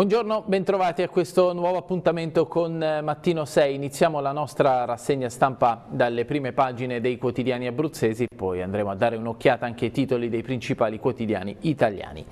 Buongiorno, bentrovati a questo nuovo appuntamento con eh, Mattino 6. Iniziamo la nostra rassegna stampa dalle prime pagine dei quotidiani abruzzesi, poi andremo a dare un'occhiata anche ai titoli dei principali quotidiani italiani.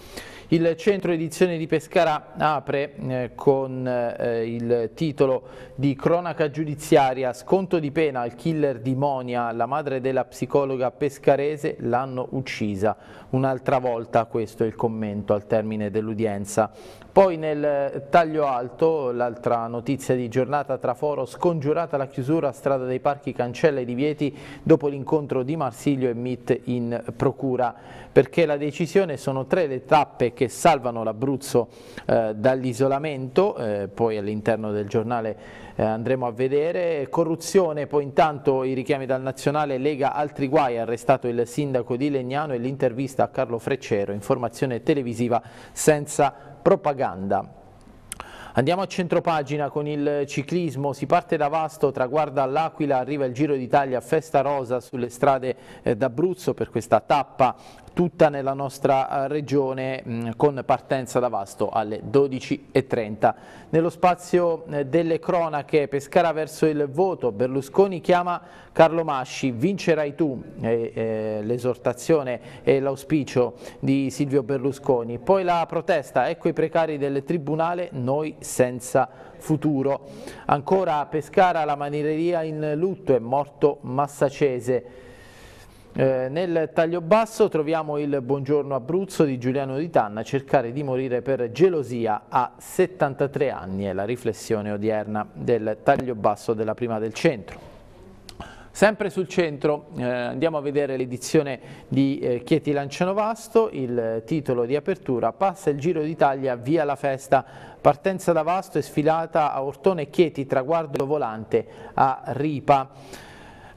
Il centro edizione di Pescara apre eh, con eh, il titolo di cronaca giudiziaria sconto di pena al killer di Monia, la madre della psicologa pescarese l'hanno uccisa. Un'altra volta questo è il commento al termine dell'udienza. Poi nel eh, taglio alto, l'altra notizia di giornata tra Foro, scongiurata la chiusura a strada dei parchi cancella i divieti dopo l'incontro di Marsiglio e Mit in procura, perché la decisione sono tre le tappe che salvano l'Abruzzo eh, dall'isolamento, eh, poi all'interno del giornale eh, andremo a vedere, corruzione, poi intanto i richiami dal nazionale lega altri guai, arrestato il sindaco di Legnano e l'intervista a Carlo Freccero, informazione televisiva senza propaganda. Andiamo a centropagina con il ciclismo, si parte da Vasto, traguarda all'Aquila, arriva il Giro d'Italia, festa rosa sulle strade eh, d'Abruzzo per questa tappa tutta nella nostra eh, regione mm, con partenza da Vasto alle 12.30. Nello spazio eh, delle cronache Pescara verso il voto, Berlusconi chiama Carlo Masci, vincerai tu, eh, l'esortazione e l'auspicio di Silvio Berlusconi. Poi la protesta, ecco i precari del Tribunale, noi senza futuro. Ancora a Pescara la maniereria in lutto, è morto Massacese. Eh, nel taglio basso troviamo il Buongiorno Abruzzo di Giuliano Di Tanna, cercare di morire per gelosia a 73 anni, è la riflessione odierna del taglio basso della prima del centro. Sempre sul centro eh, andiamo a vedere l'edizione di eh, Chieti Lancianovasto, il titolo di apertura passa il Giro d'Italia via la festa, partenza da Vasto e sfilata a Ortone Chieti, traguardo volante a Ripa.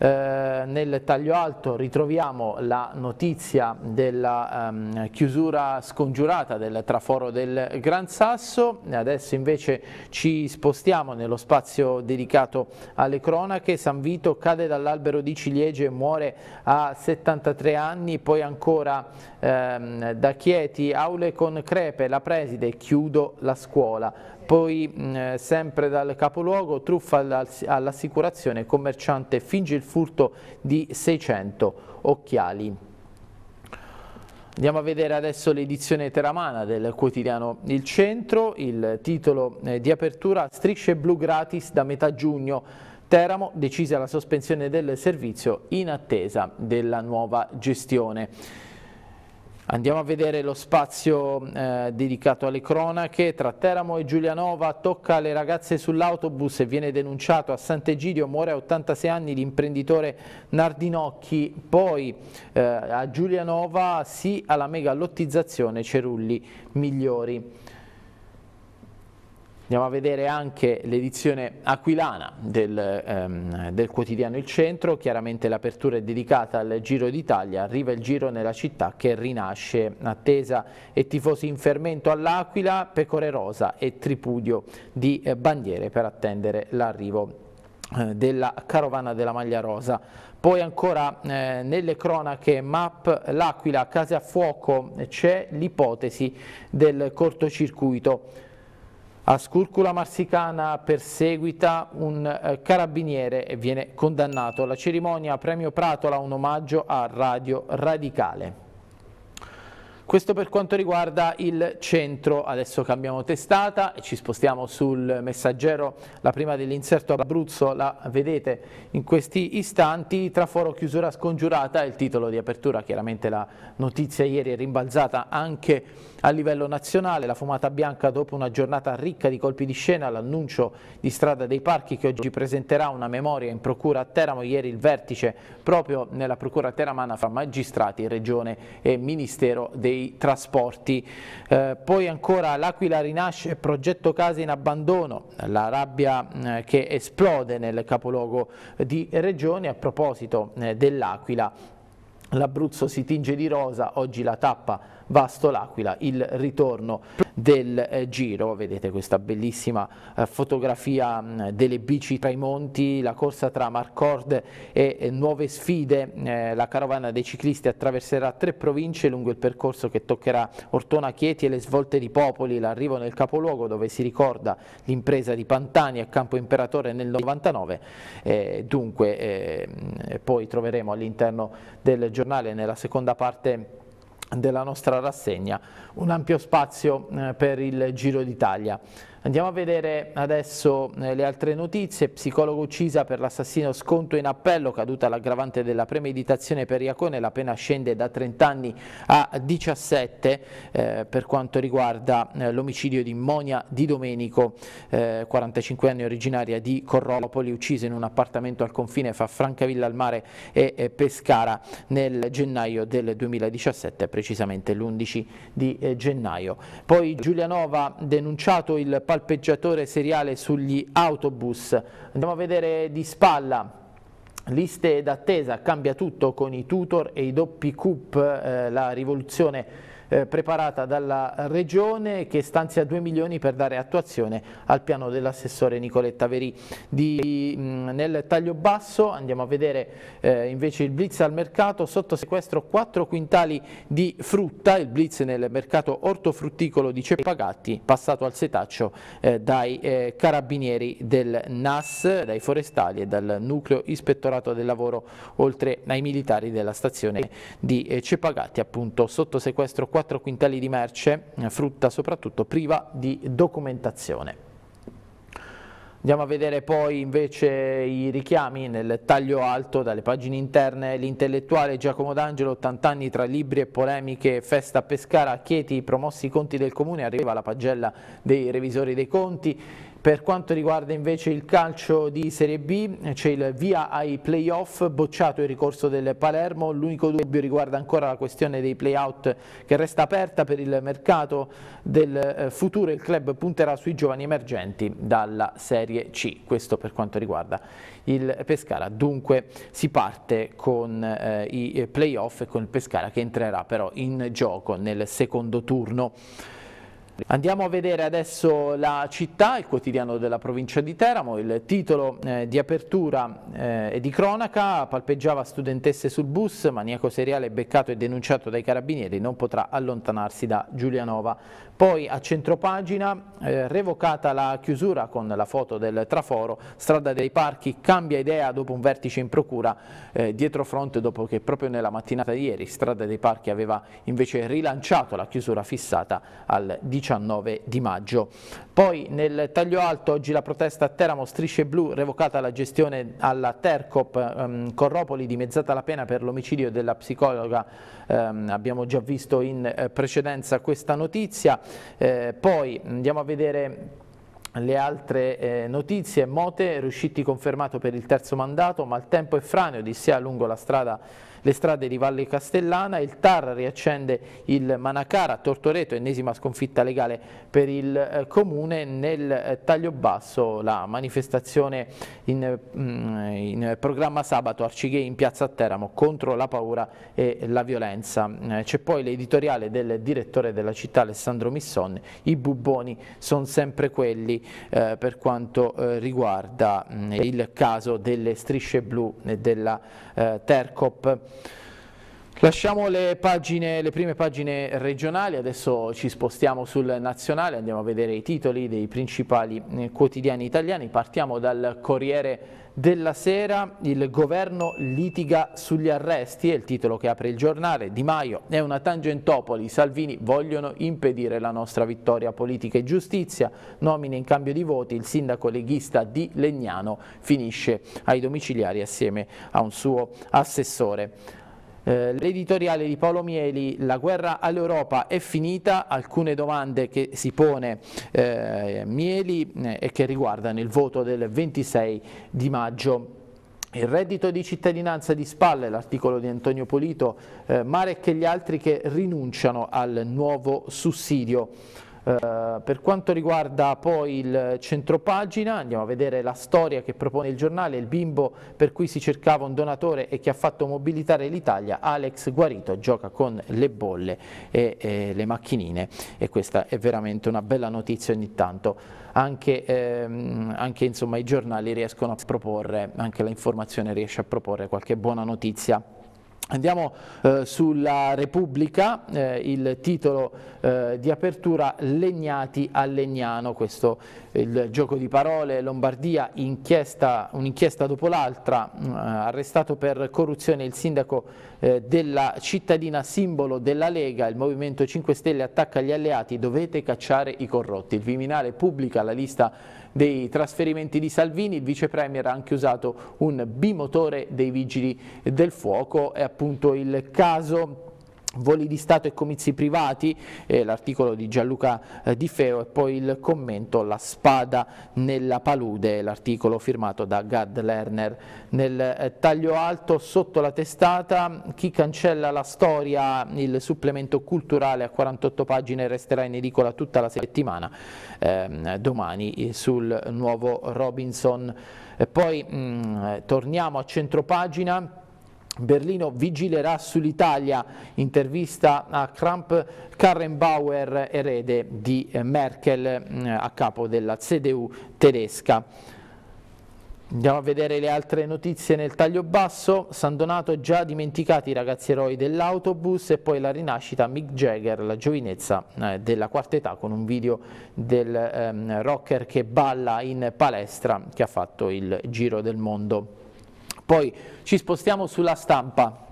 Eh, nel taglio alto ritroviamo la notizia della ehm, chiusura scongiurata del traforo del Gran Sasso, adesso invece ci spostiamo nello spazio dedicato alle cronache, San Vito cade dall'albero di ciliegie e muore a 73 anni, poi ancora ehm, da Chieti, aule con crepe, la preside, chiudo la scuola. Poi eh, sempre dal capoluogo, truffa all'assicurazione, commerciante finge il furto di 600 occhiali. Andiamo a vedere adesso l'edizione teramana del quotidiano Il Centro, il titolo eh, di apertura strisce blu gratis da metà giugno. Teramo decise la sospensione del servizio in attesa della nuova gestione. Andiamo a vedere lo spazio eh, dedicato alle cronache. Tra Teramo e Giulianova tocca alle ragazze sull'autobus e viene denunciato a Sant'Egidio, muore a 86 anni l'imprenditore Nardinocchi. Poi eh, a Giulianova sì alla mega lottizzazione Cerulli Migliori. Andiamo a vedere anche l'edizione aquilana del, ehm, del quotidiano Il Centro, chiaramente l'apertura è dedicata al Giro d'Italia, arriva il Giro nella città che rinasce, attesa e tifosi in fermento all'Aquila, Pecore Rosa e Tripudio di eh, bandiere per attendere l'arrivo eh, della carovana della maglia rosa. Poi ancora eh, nelle cronache MAP L'Aquila, Case a Fuoco, c'è l'ipotesi del cortocircuito a Scurcula Marsicana perseguita un eh, carabiniere e viene condannato. La cerimonia Premio Pratola, un omaggio a Radio Radicale. Questo per quanto riguarda il centro, adesso cambiamo testata e ci spostiamo sul messaggero, la prima dell'inserto Abruzzo la vedete in questi istanti, traforo chiusura scongiurata, il titolo di apertura, chiaramente la notizia ieri è rimbalzata anche a livello nazionale la fumata bianca dopo una giornata ricca di colpi di scena, l'annuncio di Strada dei Parchi che oggi presenterà una memoria in procura a Teramo, ieri il vertice proprio nella procura teramana fra magistrati, regione e ministero dei trasporti. Eh, poi ancora l'Aquila rinasce, progetto case in abbandono, la rabbia eh, che esplode nel capoluogo di regione a proposito eh, dell'Aquila. L'Abruzzo si tinge di rosa, oggi la tappa Vasto L'Aquila, il ritorno del eh, giro, vedete questa bellissima eh, fotografia mm, delle bici tra i monti, la corsa tra Marcord e eh, Nuove Sfide, la carovana dei ciclisti attraverserà tre province lungo il percorso che toccherà Ortona, Chieti e le svolte di Popoli, l'arrivo nel capoluogo dove si ricorda l'impresa di Pantani a Campo Imperatore nel 99, eh, dunque eh, poi troveremo all'interno del giornale nella seconda parte della nostra rassegna, un ampio spazio eh, per il Giro d'Italia. Andiamo a vedere adesso eh, le altre notizie. Psicologo uccisa per l'assassino sconto in appello, caduta l'aggravante della premeditazione per Iacone, la pena scende da 30 anni a 17 eh, per quanto riguarda eh, l'omicidio di Monia Di Domenico, eh, 45 anni originaria di Corropoli, uccisa in un appartamento al confine fra Francavilla al mare e, e Pescara nel gennaio del 2017, precisamente l'11 di eh, gennaio. Poi Giulianova denunciato il palpeggiatore seriale sugli autobus. Andiamo a vedere di spalla liste d'attesa, cambia tutto con i tutor e i doppi cup, eh, la rivoluzione eh, preparata dalla Regione che stanzia 2 milioni per dare attuazione al piano dell'assessore Nicoletta Verì. Di, mh, mm, nel taglio basso andiamo a vedere eh, invece il blitz al mercato, sotto sequestro 4 quintali di frutta, il blitz nel mercato ortofrutticolo di Ceppagatti, passato al setaccio eh, dai eh, carabinieri del NAS, dai forestali e dal nucleo ispettorato del lavoro, oltre ai militari della stazione di eh, Cepagatti appunto sotto sequestro 4 4 quintali di merce, eh, frutta soprattutto, priva di documentazione. Andiamo a vedere poi invece i richiami nel taglio alto dalle pagine interne. L'intellettuale Giacomo D'Angelo, 80 anni tra libri e polemiche, festa a Pescara, Chieti, promossi i conti del comune, arriva la pagella dei revisori dei conti. Per quanto riguarda invece il calcio di Serie B, c'è il via ai playoff, bocciato il ricorso del Palermo, l'unico dubbio riguarda ancora la questione dei playout che resta aperta per il mercato del eh, futuro, il club punterà sui giovani emergenti dalla Serie C, questo per quanto riguarda il Pescara, dunque si parte con eh, i playoff e con il Pescara che entrerà però in gioco nel secondo turno. Andiamo a vedere adesso la città, il quotidiano della provincia di Teramo, il titolo eh, di apertura eh, e di cronaca, palpeggiava studentesse sul bus, maniaco seriale beccato e denunciato dai carabinieri, non potrà allontanarsi da Giulianova. Poi a centropagina, eh, revocata la chiusura con la foto del traforo, strada dei parchi cambia idea dopo un vertice in procura eh, dietro fronte dopo che proprio nella mattinata di ieri strada dei parchi aveva invece rilanciato la chiusura fissata al 19 19 di maggio. Poi nel taglio alto oggi la protesta a Teramo, strisce blu, revocata la gestione alla Tercop, ehm, Corropoli dimezzata la pena per l'omicidio della psicologa, ehm, abbiamo già visto in eh, precedenza questa notizia. Eh, poi andiamo a vedere le altre eh, notizie, Mote, riusciti confermato per il terzo mandato, maltempo e frane, odissea lungo la strada le strade di Valle Castellana, il TAR riaccende il Manacara, Tortoreto, ennesima sconfitta legale per il eh, Comune, nel eh, taglio basso la manifestazione in, mm, in programma sabato Arcigay in piazza Teramo contro la paura e la violenza. Eh, c'è poi l'editoriale del direttore della città Alessandro Misson, i bubboni sono sempre quelli eh, per quanto eh, riguarda mh, mm, il caso delle strisce blu e della eh, Tercop. Lasciamo le, pagine, le, prime pagine regionali, adesso ci spostiamo sul nazionale, andiamo a vedere i titoli dei principali eh, quotidiani italiani. Partiamo dal Corriere della Sera, il governo litiga sugli arresti, è il titolo che apre il giornale. Di Maio è una tangentopoli, Salvini vogliono impedire la nostra vittoria politica e giustizia, nomine in cambio di voti, il sindaco leghista di Legnano finisce ai domiciliari assieme a un suo assessore. Eh, l'editoriale di Paolo Mieli, la guerra all'Europa è finita, alcune domande che si pone eh, Mieli eh, e che riguardano il voto del 26 di maggio. Il reddito di cittadinanza di spalle, l'articolo di Antonio Polito, eh, Marek e gli altri che rinunciano al nuovo sussidio. Uh, per quanto riguarda poi il centropagina, andiamo a vedere la storia che propone il giornale, il bimbo per cui si cercava un donatore e che ha fatto mobilitare l'Italia, Alex Guarito gioca con le bolle e, e, le macchinine e questa è veramente una bella notizia ogni tanto, anche, ehm, anche insomma, i giornali riescono a proporre, anche la informazione riesce a proporre qualche buona notizia. Andiamo eh, sulla Repubblica, eh, il titolo eh, di apertura Legnati a Legnano, questo è il gioco di parole, Lombardia, un'inchiesta dopo l'altra, mm, arrestato per corruzione il sindaco eh, della cittadina simbolo della Lega, il Movimento 5 Stelle attacca gli alleati, dovete cacciare i corrotti, il Viminale pubblica la lista dei trasferimenti di Salvini, il vice premier ha anche usato un bimotore dei vigili del fuoco, è appunto il caso voli di Stato e comizi privati, eh, l'articolo di Gianluca eh, Di Feo e poi il commento La spada nella palude, l'articolo firmato da Gad Lerner. Nel eh, taglio alto sotto la testata chi cancella la storia, il supplemento culturale a 48 pagine resterà in edicola tutta la settimana, ehm, domani eh, sul nuovo Robinson. E poi mh, mm, eh, torniamo a centropagina Berlino vigilerà sull'Italia, intervista a Kramp Karrenbauer, erede di eh, Merkel mm, a capo della CDU tedesca. Andiamo a vedere le altre notizie nel taglio basso, San Donato già dimenticati i ragazzi eroi dell'autobus e poi la rinascita Mick Jagger, la giovinezza eh, della quarta età con un video del ehm, rocker che balla in palestra che ha fatto il giro del mondo. Poi ci spostiamo sulla stampa.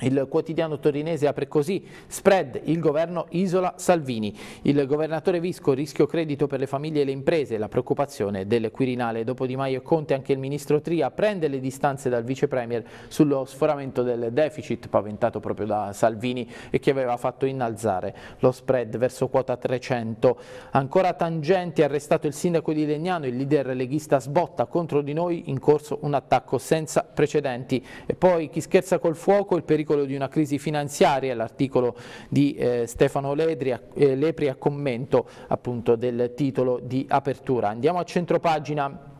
Il quotidiano torinese apre così, spread, il governo isola Salvini, il governatore Visco, rischio credito per le famiglie e le imprese, la preoccupazione del Quirinale. Dopo Di Maio e Conte anche il ministro Tria prende le distanze dal vice premier sullo sforamento del deficit paventato proprio da Salvini e che aveva fatto innalzare lo spread verso quota 300. Ancora tangenti, arrestato il sindaco di Legnano, il leader leghista sbotta contro di noi in corso un attacco senza precedenti. E poi chi scherza col fuoco, il pericolo pericolo di una crisi finanziaria, l'articolo di eh, Stefano Ledri, eh, Lepri a commento appunto del titolo di apertura. Andiamo a centropagina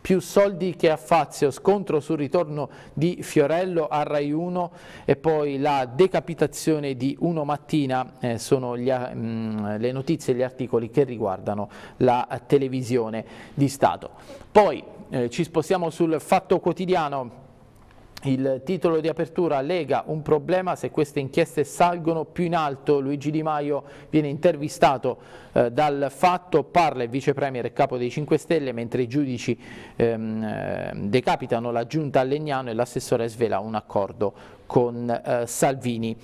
più soldi che a Fazio, scontro sul ritorno di Fiorello a Rai 1 e poi la decapitazione di Uno Mattina eh, sono gli, mh, ah, mm, le notizie e gli articoli che riguardano la televisione di Stato. Poi eh, ci spostiamo sul Fatto Quotidiano il titolo di apertura lega un problema se queste inchieste salgono più in alto. Luigi Di Maio viene intervistato eh, dal fatto, parla il vice premier e capo dei 5 Stelle, mentre i giudici ehm, eh, decapitano la giunta a Legnano e l'assessore svela un accordo con eh, Salvini.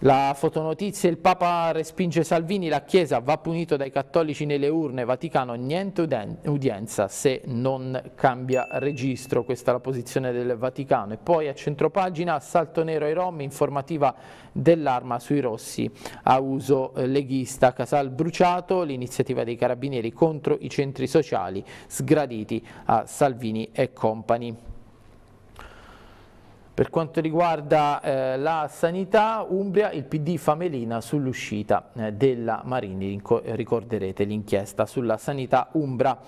La fotonotizia, il Papa respinge Salvini, la Chiesa va punito dai cattolici nelle urne, Vaticano niente udienza se non cambia registro, questa è la posizione del Vaticano. E poi a centropagina assalto nero ai Rom, informativa dell'arma sui rossi a uso leghista, Casal bruciato, l'iniziativa dei carabinieri contro i centri sociali sgraditi a Salvini e compagni. Per quanto riguarda eh, la sanità, Umbria, il PD famelina sull'uscita eh, della Marini, ricorderete l'inchiesta sulla sanità Umbra.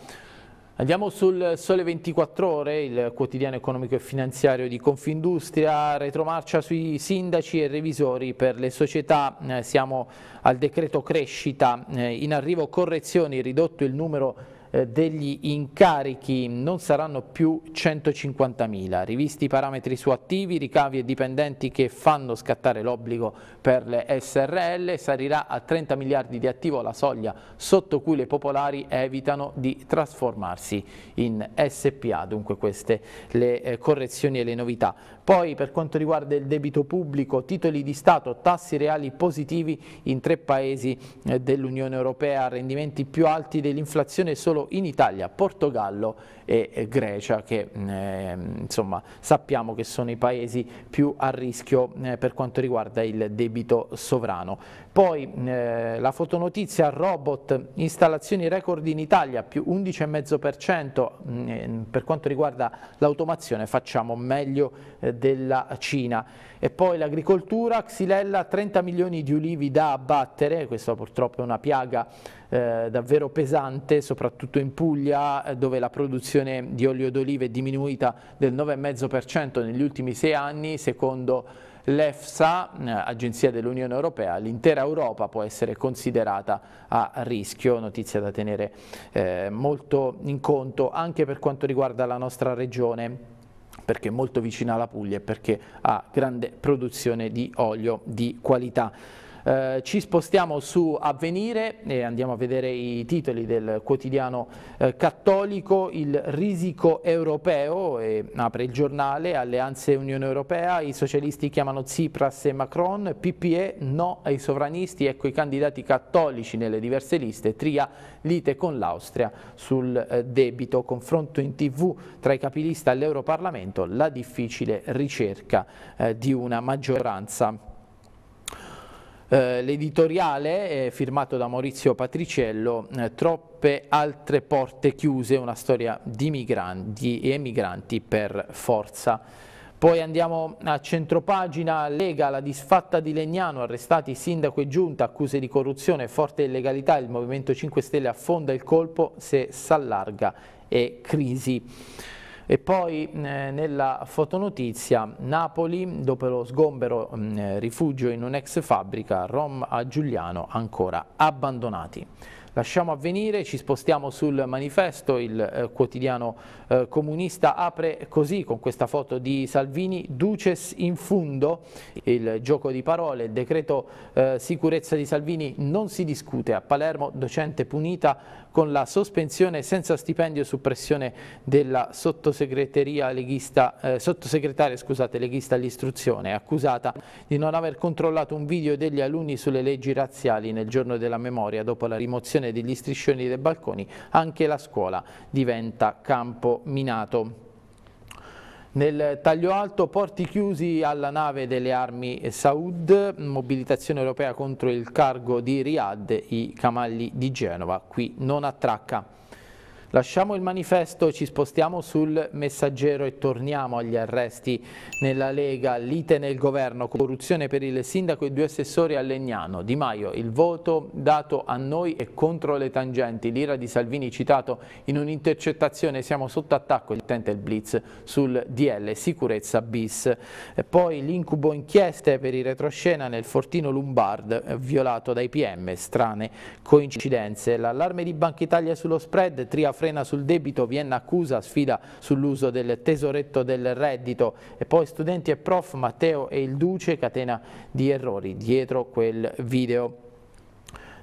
Andiamo sul Sole 24 Ore, il quotidiano economico e finanziario di Confindustria, retromarcia sui sindaci e revisori per le società, eh, siamo al decreto crescita, eh, in arrivo correzioni, ridotto il numero di eh, degli incarichi non saranno più 150.000, rivisti i parametri su attivi, ricavi e dipendenti che fanno scattare l'obbligo per le SRL, salirà a 30 miliardi di attivo la soglia sotto cui le popolari evitano di trasformarsi in SPA, dunque queste le eh, correzioni e le novità. Poi per quanto riguarda il debito pubblico, titoli di Stato, tassi reali positivi in tre paesi eh, dell'Unione Europea, rendimenti più alti dell'inflazione solo in Italia, Portogallo e eh, Grecia che eh, insomma, sappiamo che sono i paesi più a rischio eh, per quanto riguarda il debito sovrano. Poi eh, la fotonotizia robot installazioni record in Italia più 11,5% mm, eh, per quanto riguarda l'automazione facciamo meglio eh, della Cina. E poi l'agricoltura, xilella, 30 milioni di ulivi da abbattere, questa purtroppo è una piaga eh, davvero pesante, soprattutto in Puglia eh, dove la produzione di olio d'oliva è diminuita del 9,5% negli ultimi sei anni, secondo l'EFSA, eh, agenzia dell'Unione Europea, l'intera Europa può essere considerata a rischio, notizia da tenere eh, molto in conto anche per quanto riguarda la nostra regione perché è molto vicina alla Puglia e perché ha grande produzione di olio di qualità. Eh, ci spostiamo su Avvenire e andiamo a vedere i titoli del quotidiano eh, cattolico, il risico europeo, e apre il giornale, alleanze Unione Europea, i socialisti chiamano Tsipras e Macron, PPE no ai sovranisti, ecco i candidati cattolici nelle diverse liste, Tria lite con l'Austria sul eh, debito, confronto in tv tra i capilista all'Europarlamento, la difficile ricerca eh, di una maggioranza eh, l'editoriale eh, firmato da Maurizio Patriciello, eh, Troppe altre porte chiuse, una storia di, migranti, di emigranti per forza. Poi andiamo a centropagina, Lega, la disfatta di Legnano, arrestati sindaco e giunta, accuse di corruzione, forte illegalità, il Movimento 5 Stelle affonda il colpo se s'allarga e crisi. E poi eh, nella fotonotizia Napoli, dopo lo sgombero mh, eh, rifugio in un'ex fabbrica, Rom a Giuliano ancora abbandonati. Lasciamo avvenire, ci spostiamo sul manifesto, il eh, quotidiano eh, comunista apre così con questa foto di Salvini, Duces in fundo, il gioco di parole, il decreto eh, sicurezza di Salvini non si discute, a Palermo docente punita con la sospensione senza stipendio su pressione della sottosegreteria leghista, eh, sottosegretaria scusate, leghista all'istruzione, accusata di non aver controllato un video degli alunni sulle leggi razziali nel giorno della memoria. Dopo la rimozione degli striscioni dei balconi, anche la scuola diventa campo minato. Nel taglio alto porti chiusi alla nave delle armi Saud, mobilitazione europea contro il cargo di Riyadh, i camalli di Genova, qui non attracca. Lasciamo il manifesto, ci spostiamo sul messaggero e torniamo agli arresti nella Lega, lite nel governo, corruzione per il sindaco e due assessori a Legnano. Di Maio, il voto dato a noi è contro le tangenti, l'ira di Salvini citato in un'intercettazione, siamo sotto attacco, il tente il blitz sul DL sicurezza bis. E poi l'incubo inchieste per il retroscena nel fortino Lombard violato dai PM, strane coincidenze. L'allarme di Banca Italia sullo spread, Tria frena sul debito, Vienna accusa, sfida sull'uso del tesoretto del reddito e poi studenti e prof Matteo e il Duce, catena di errori dietro quel video.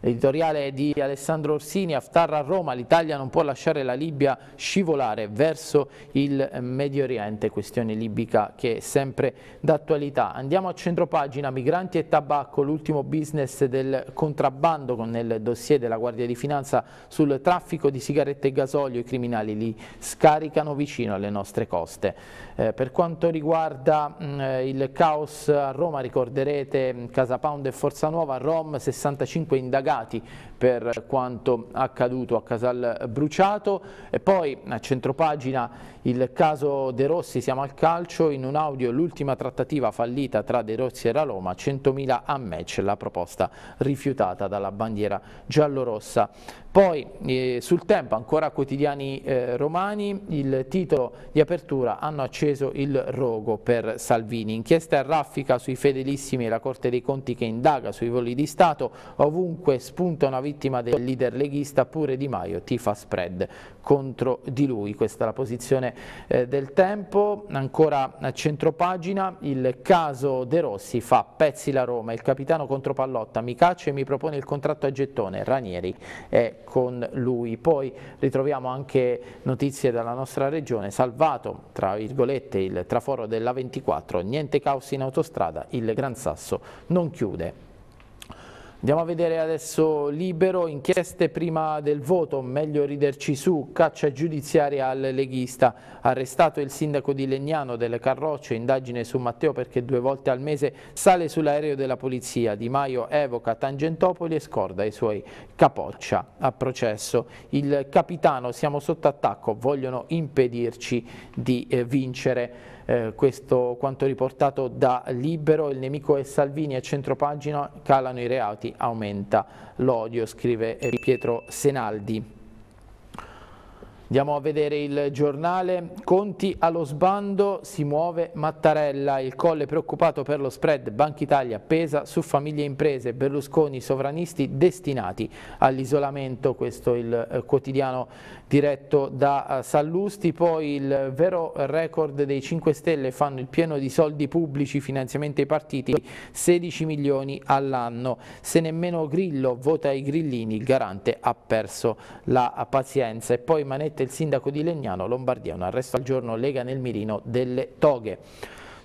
L'editoriale di Alessandro Orsini, Haftar a Roma, l'Italia non può lasciare la Libia scivolare verso il Medio Oriente, questione libica che è sempre d'attualità. Andiamo a centropagina, migranti e tabacco, l'ultimo business del contrabbando con il dossier della Guardia di Finanza sul traffico di sigarette e gasolio, i criminali li scaricano vicino alle nostre coste. Eh, per quanto riguarda mh, mm, eh, il caos a Roma, ricorderete mm, Casa Pound e Forza Nuova, Rom 65 indagati per quanto accaduto a Casal Bruciato e poi a centropagina il caso De Rossi, siamo al calcio, in un audio l'ultima trattativa fallita tra De Rossi e la Roma, 100.000 a match, la proposta rifiutata dalla bandiera giallorossa. Poi eh, sul tempo ancora quotidiani eh, romani, il titolo di apertura hanno acceso il rogo per Salvini, inchiesta raffica sui fedelissimi e la Corte dei Conti che indaga sui voli di Stato, ovunque spunta una vittima del leader leghista, pure Di Maio tifa spread contro di lui. Questa è la posizione eh, del tempo. Ancora a centropagina il caso De Rossi fa pezzi la Roma, il capitano contro Pallotta, mi caccia e mi propone il contratto a gettone, Ranieri è con lui. Poi ritroviamo anche notizie dalla nostra regione, salvato tra virgolette il traforo della 24, niente caos in autostrada, il Gran Sasso non chiude Andiamo a vedere adesso Libero, inchieste prima del voto, meglio riderci su, caccia giudiziaria al leghista, arrestato il sindaco di Legnano delle Carrocce, indagine su Matteo perché due volte al mese sale sull'aereo della polizia, Di Maio evoca Tangentopoli e scorda i suoi capoccia a processo. Il capitano siamo sotto attacco, vogliono impedirci di eh, vincere eh, questo quanto riportato da Libero, il nemico è Salvini a centropagina, calano i reati, aumenta l'odio, scrive Pietro Senaldi. Andiamo a vedere il giornale. Conti allo sbando, si muove Mattarella. Il colle preoccupato per lo spread Banca Italia pesa su famiglie e imprese. Berlusconi, sovranisti destinati all'isolamento. Questo è il eh, quotidiano diretto da eh, Sallusti, poi il vero record dei 5 Stelle fanno il pieno di soldi pubblici, finanziamenti ai partiti, 16 milioni all'anno, se nemmeno Grillo vota i grillini il garante ha perso la pazienza e poi Manette il sindaco di Legnano, Lombardia, un arresto al giorno lega nel mirino delle toghe.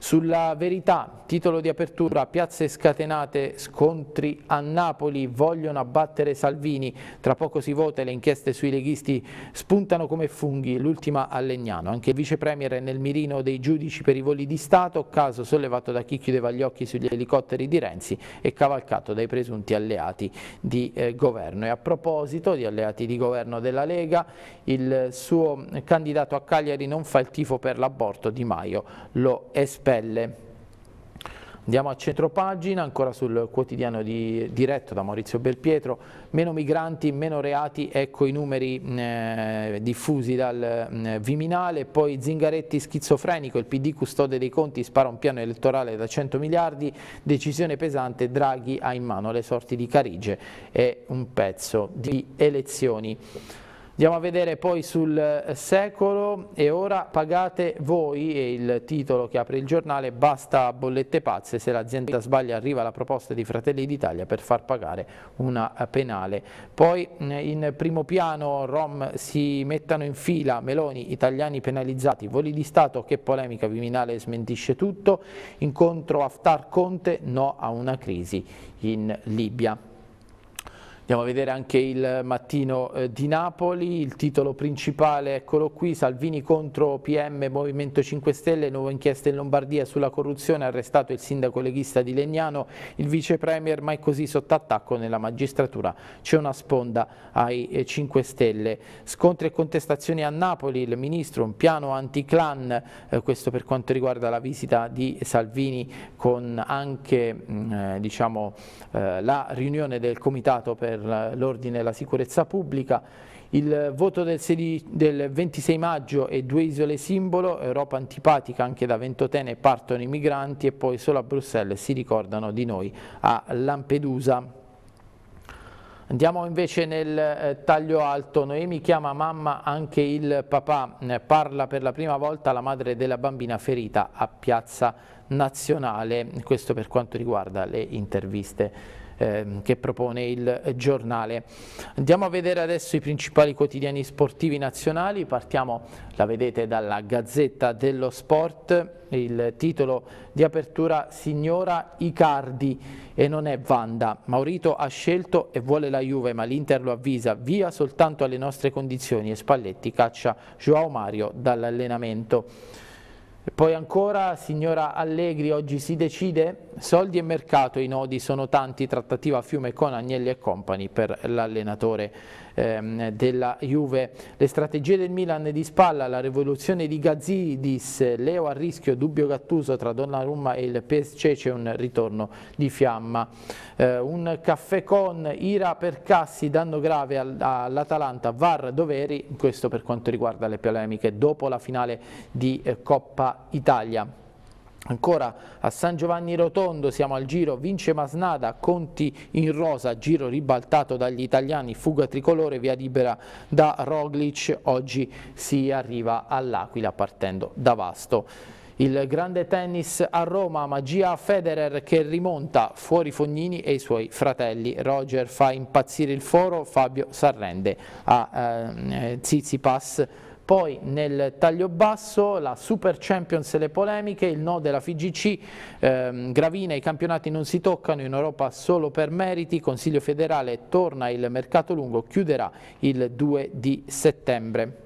Sulla verità, titolo di apertura, piazze scatenate, scontri a Napoli, vogliono abbattere Salvini, tra poco si vota e le inchieste sui leghisti spuntano come funghi, l'ultima a Legnano, anche il vicepremier è nel mirino dei giudici per i voli di Stato, caso sollevato da chi chiudeva gli occhi sugli elicotteri di Renzi e cavalcato dai presunti alleati di eh, governo. E a proposito di alleati di governo della Lega, il suo candidato a Cagliari non fa il tifo per l'aborto, Di Maio lo espera pelle. Andiamo a centro ancora sul quotidiano di, diretto da Maurizio Belpietro, meno migranti, meno reati, ecco i numeri eh, diffusi dal eh, Viminale, poi Zingaretti schizofrenico, il PD custode dei conti, spara un piano elettorale da 100 miliardi, decisione pesante, Draghi ha in mano le sorti di Carige, e un pezzo di elezioni. Andiamo a vedere poi sul eh, secolo e ora pagate voi, è il titolo che apre il giornale, basta bollette pazze, se l'azienda sbaglia arriva la proposta di Fratelli d'Italia per far pagare una penale. Poi eh, in primo piano Rom si mettano in fila, Meloni, italiani penalizzati, voli di Stato, che polemica, Viminale smentisce tutto, incontro Haftar Conte, no a una crisi in Libia. Andiamo a vedere anche il mattino eh, di Napoli, il titolo principale eccolo qui, Salvini contro PM Movimento 5 Stelle, nuova inchiesta in Lombardia sulla corruzione, arrestato il sindaco leghista di Legnano, il vice premier mai così sotto attacco nella magistratura, c'è una sponda ai 5 eh, Stelle. Scontri e contestazioni a Napoli, il ministro, un piano anticlan, eh, questo per quanto riguarda la visita di Salvini con anche mh, mm, eh, diciamo, eh, la riunione del comitato per per l'ordine e la sicurezza pubblica, il voto del, 16, del 26 maggio e due isole simbolo, Europa antipatica anche da Ventotene partono i migranti e poi solo a Bruxelles si ricordano di noi a Lampedusa. Andiamo invece nel eh, taglio alto, Noemi chiama mamma anche il papà, eh, parla per la prima volta la madre della bambina ferita a Piazza Nazionale, questo per quanto riguarda le interviste. Ehm, che propone il giornale. Andiamo a vedere adesso i principali quotidiani sportivi nazionali, partiamo, la vedete, dalla Gazzetta dello Sport, il titolo di apertura Signora Icardi e non è Vanda. Maurito ha scelto e vuole la Juve ma l'Inter lo avvisa via soltanto alle nostre condizioni e Spalletti caccia Joao Mario dall'allenamento. Poi ancora, signora Allegri, oggi si decide? Soldi e mercato, i nodi sono tanti, trattativa a Fiume con Agnelli e compagni per l'allenatore ehm, della Juve. Le strategie del Milan di spalla, la rivoluzione di Gazzidis, Leo a rischio, dubbio Gattuso tra Donnarumma e il PSG, c'è un ritorno di fiamma. Eh, un caffè con Ira per Cassi, danno grave all'Atalanta, VAR doveri, questo per quanto riguarda le polemiche dopo la finale di eh, Coppa Italia. Ancora a San Giovanni Rotondo siamo al giro vince Masnada, Conti in rosa, giro ribaltato dagli italiani, fuga tricolore, via libera da Roglic, oggi si arriva all'Aquila partendo da Vasto. Il grande tennis a Roma, magia Federer che rimonta fuori Fognini e i suoi fratelli. Roger fa impazzire il foro, Fabio si arrende a ehm, eh, Zizipas poi nel taglio basso la Super Champions e le polemiche, il no della FIGC, ehm, Gravina i campionati non si toccano, in Europa solo per meriti, Consiglio federale torna il mercato lungo, chiuderà il 2 di settembre.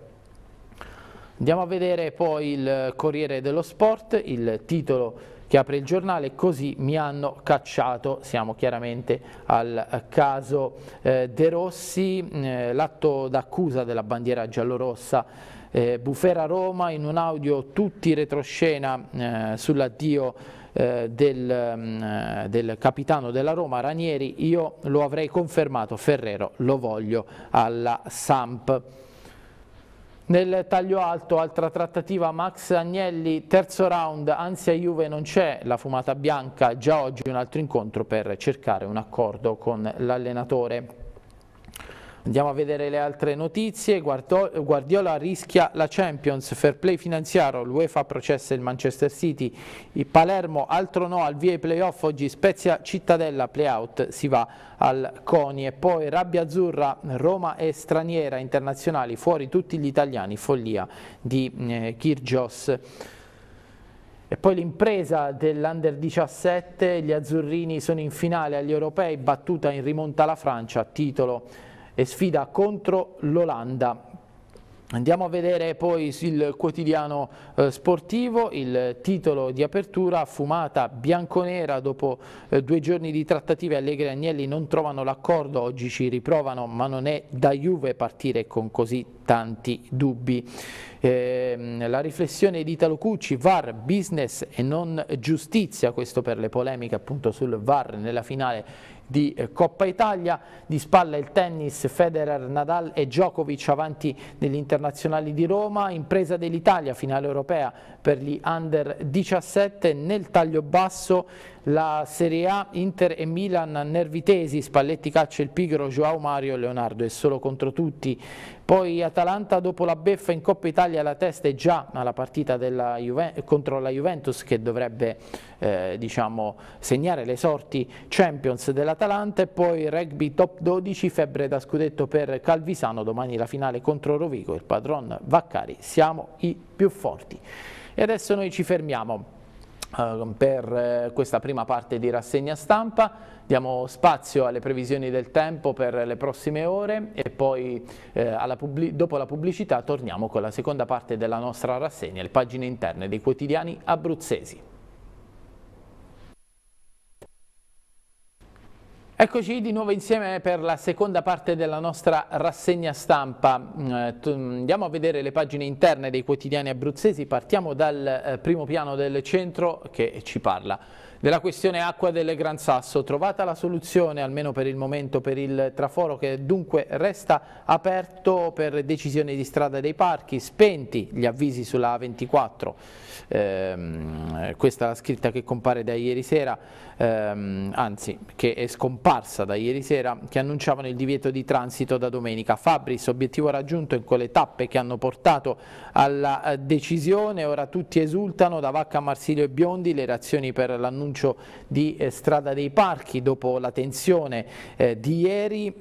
Andiamo a vedere poi il Corriere dello Sport, il titolo che apre il giornale, così mi hanno cacciato, siamo chiaramente al eh, caso eh, De Rossi, mm, eh, l'atto d'accusa della bandiera giallorossa eh, Bufera Roma in un audio tutti retroscena eh, sull'addio eh, del, mm, eh, del, capitano della Roma Ranieri, io lo avrei confermato, Ferrero lo voglio alla Samp. Nel taglio alto, altra trattativa, Max Agnelli, terzo round, Ansia-Juve non c'è, la fumata bianca, già oggi un altro incontro per cercare un accordo con l'allenatore. Andiamo a vedere le altre notizie, Guardiola rischia la Champions, fair play finanziario, l'UEFA processa il Manchester City, il Palermo altro no al via ai playoff, oggi Spezia Cittadella playout si va al Coni e poi Rabbia Azzurra, Roma e straniera, internazionali, fuori tutti gli italiani, follia di eh, Kirgios. E poi l'impresa dell'Under 17, gli azzurrini sono in finale agli europei, battuta in rimonta la Francia, titolo e sfida contro l'Olanda. Andiamo a vedere poi il quotidiano eh, sportivo, il titolo di apertura, fumata bianconera dopo eh, due giorni di trattative Allegri e Agnelli non trovano l'accordo, oggi ci riprovano ma non è da Juve partire con così tanti dubbi. Eh, la riflessione di Italo Cucci, VAR, business e non giustizia, questo per le polemiche appunto sul VAR nella finale di eh, Coppa Italia, di spalla il tennis, Federer, Nadal e Djokovic avanti negli internazionali di Roma, impresa dell'Italia, finale europea per gli under 17, nel taglio basso la Serie A Inter e Milan Nervitesi, Spalletti caccia il pigro, Joao Mario Leonardo è solo contro tutti. Poi Atalanta dopo la beffa in Coppa Italia la testa è già alla partita contro la Juventus che dovrebbe eh, diciamo, segnare le sorti Champions dell'Atalanta e poi rugby top 12, febbre da scudetto per Calvisano, domani la finale contro Rovigo, il padron Vaccari, siamo i più forti. E adesso noi ci fermiamo. Ehm, per eh, questa prima parte di rassegna stampa. Diamo spazio alle previsioni del tempo per le prossime ore e poi eh, dopo la pubblicità torniamo con la seconda parte della nostra rassegna, le pagine interne dei quotidiani abruzzesi. Eccoci di nuovo insieme per la seconda parte della nostra rassegna stampa. Mm, eh, mm, andiamo a vedere le pagine interne dei quotidiani abruzzesi, partiamo dal eh, primo piano del centro che ci parla della questione acqua del Gran Sasso, trovata la soluzione almeno per il momento per il traforo che dunque resta aperto per decisioni di strada dei parchi, spenti gli avvisi sulla A24, ehm, questa è la scritta che compare da ieri sera, ehm, anzi che è scomparsa da ieri sera, che annunciavano il divieto di transito da domenica. Fabris, obiettivo raggiunto in quelle tappe che hanno portato alla eh, decisione, ora tutti esultano da Vacca Marsilio e Biondi, le reazioni per l'annuncio l'annuncio di eh, Strada dei Parchi dopo la tensione eh, di ieri,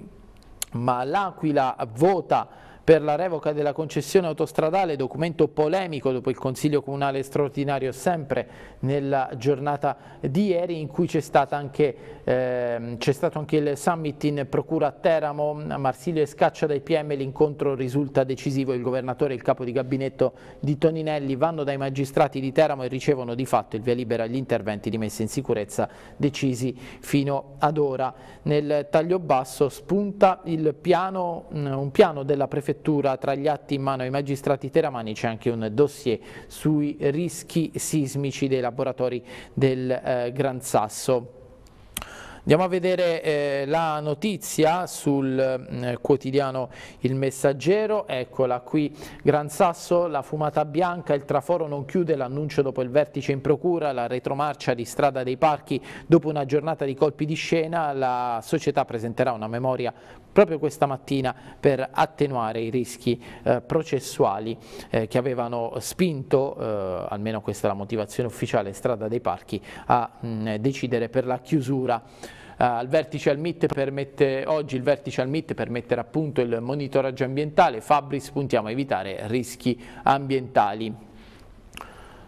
ma l'Aquila vota per la revoca della concessione autostradale, documento polemico dopo il Consiglio Comunale straordinario sempre nella giornata di ieri in cui c'è stata anche Ehm, c'è stato anche il summit in procura a Teramo, a Marsilio e Scaccia dai PM, l'incontro risulta decisivo, il governatore e il capo di gabinetto di Toninelli vanno dai magistrati di Teramo e ricevono di fatto il via libera agli interventi di messa in sicurezza decisi fino ad ora. Nel taglio basso spunta piano, mm, un piano della prefettura, tra gli atti in mano ai magistrati teramani c'è anche un dossier sui rischi sismici dei laboratori del eh, Gran Sasso. Andiamo a vedere eh, la notizia sul eh, quotidiano Il Messaggero, eccola qui, Gran Sasso, la fumata bianca, il traforo non chiude, l'annuncio dopo il vertice in procura, la retromarcia di strada dei parchi, dopo una giornata di colpi di scena la società presenterà una memoria proprio questa mattina per attenuare i rischi eh, processuali eh, che avevano spinto, eh, almeno questa è la motivazione ufficiale, Strada dei Parchi a mh, mm, decidere per la chiusura eh, al vertice al MIT permette, oggi il vertice al MIT permetterà appunto il monitoraggio ambientale, Fabris puntiamo a evitare rischi ambientali.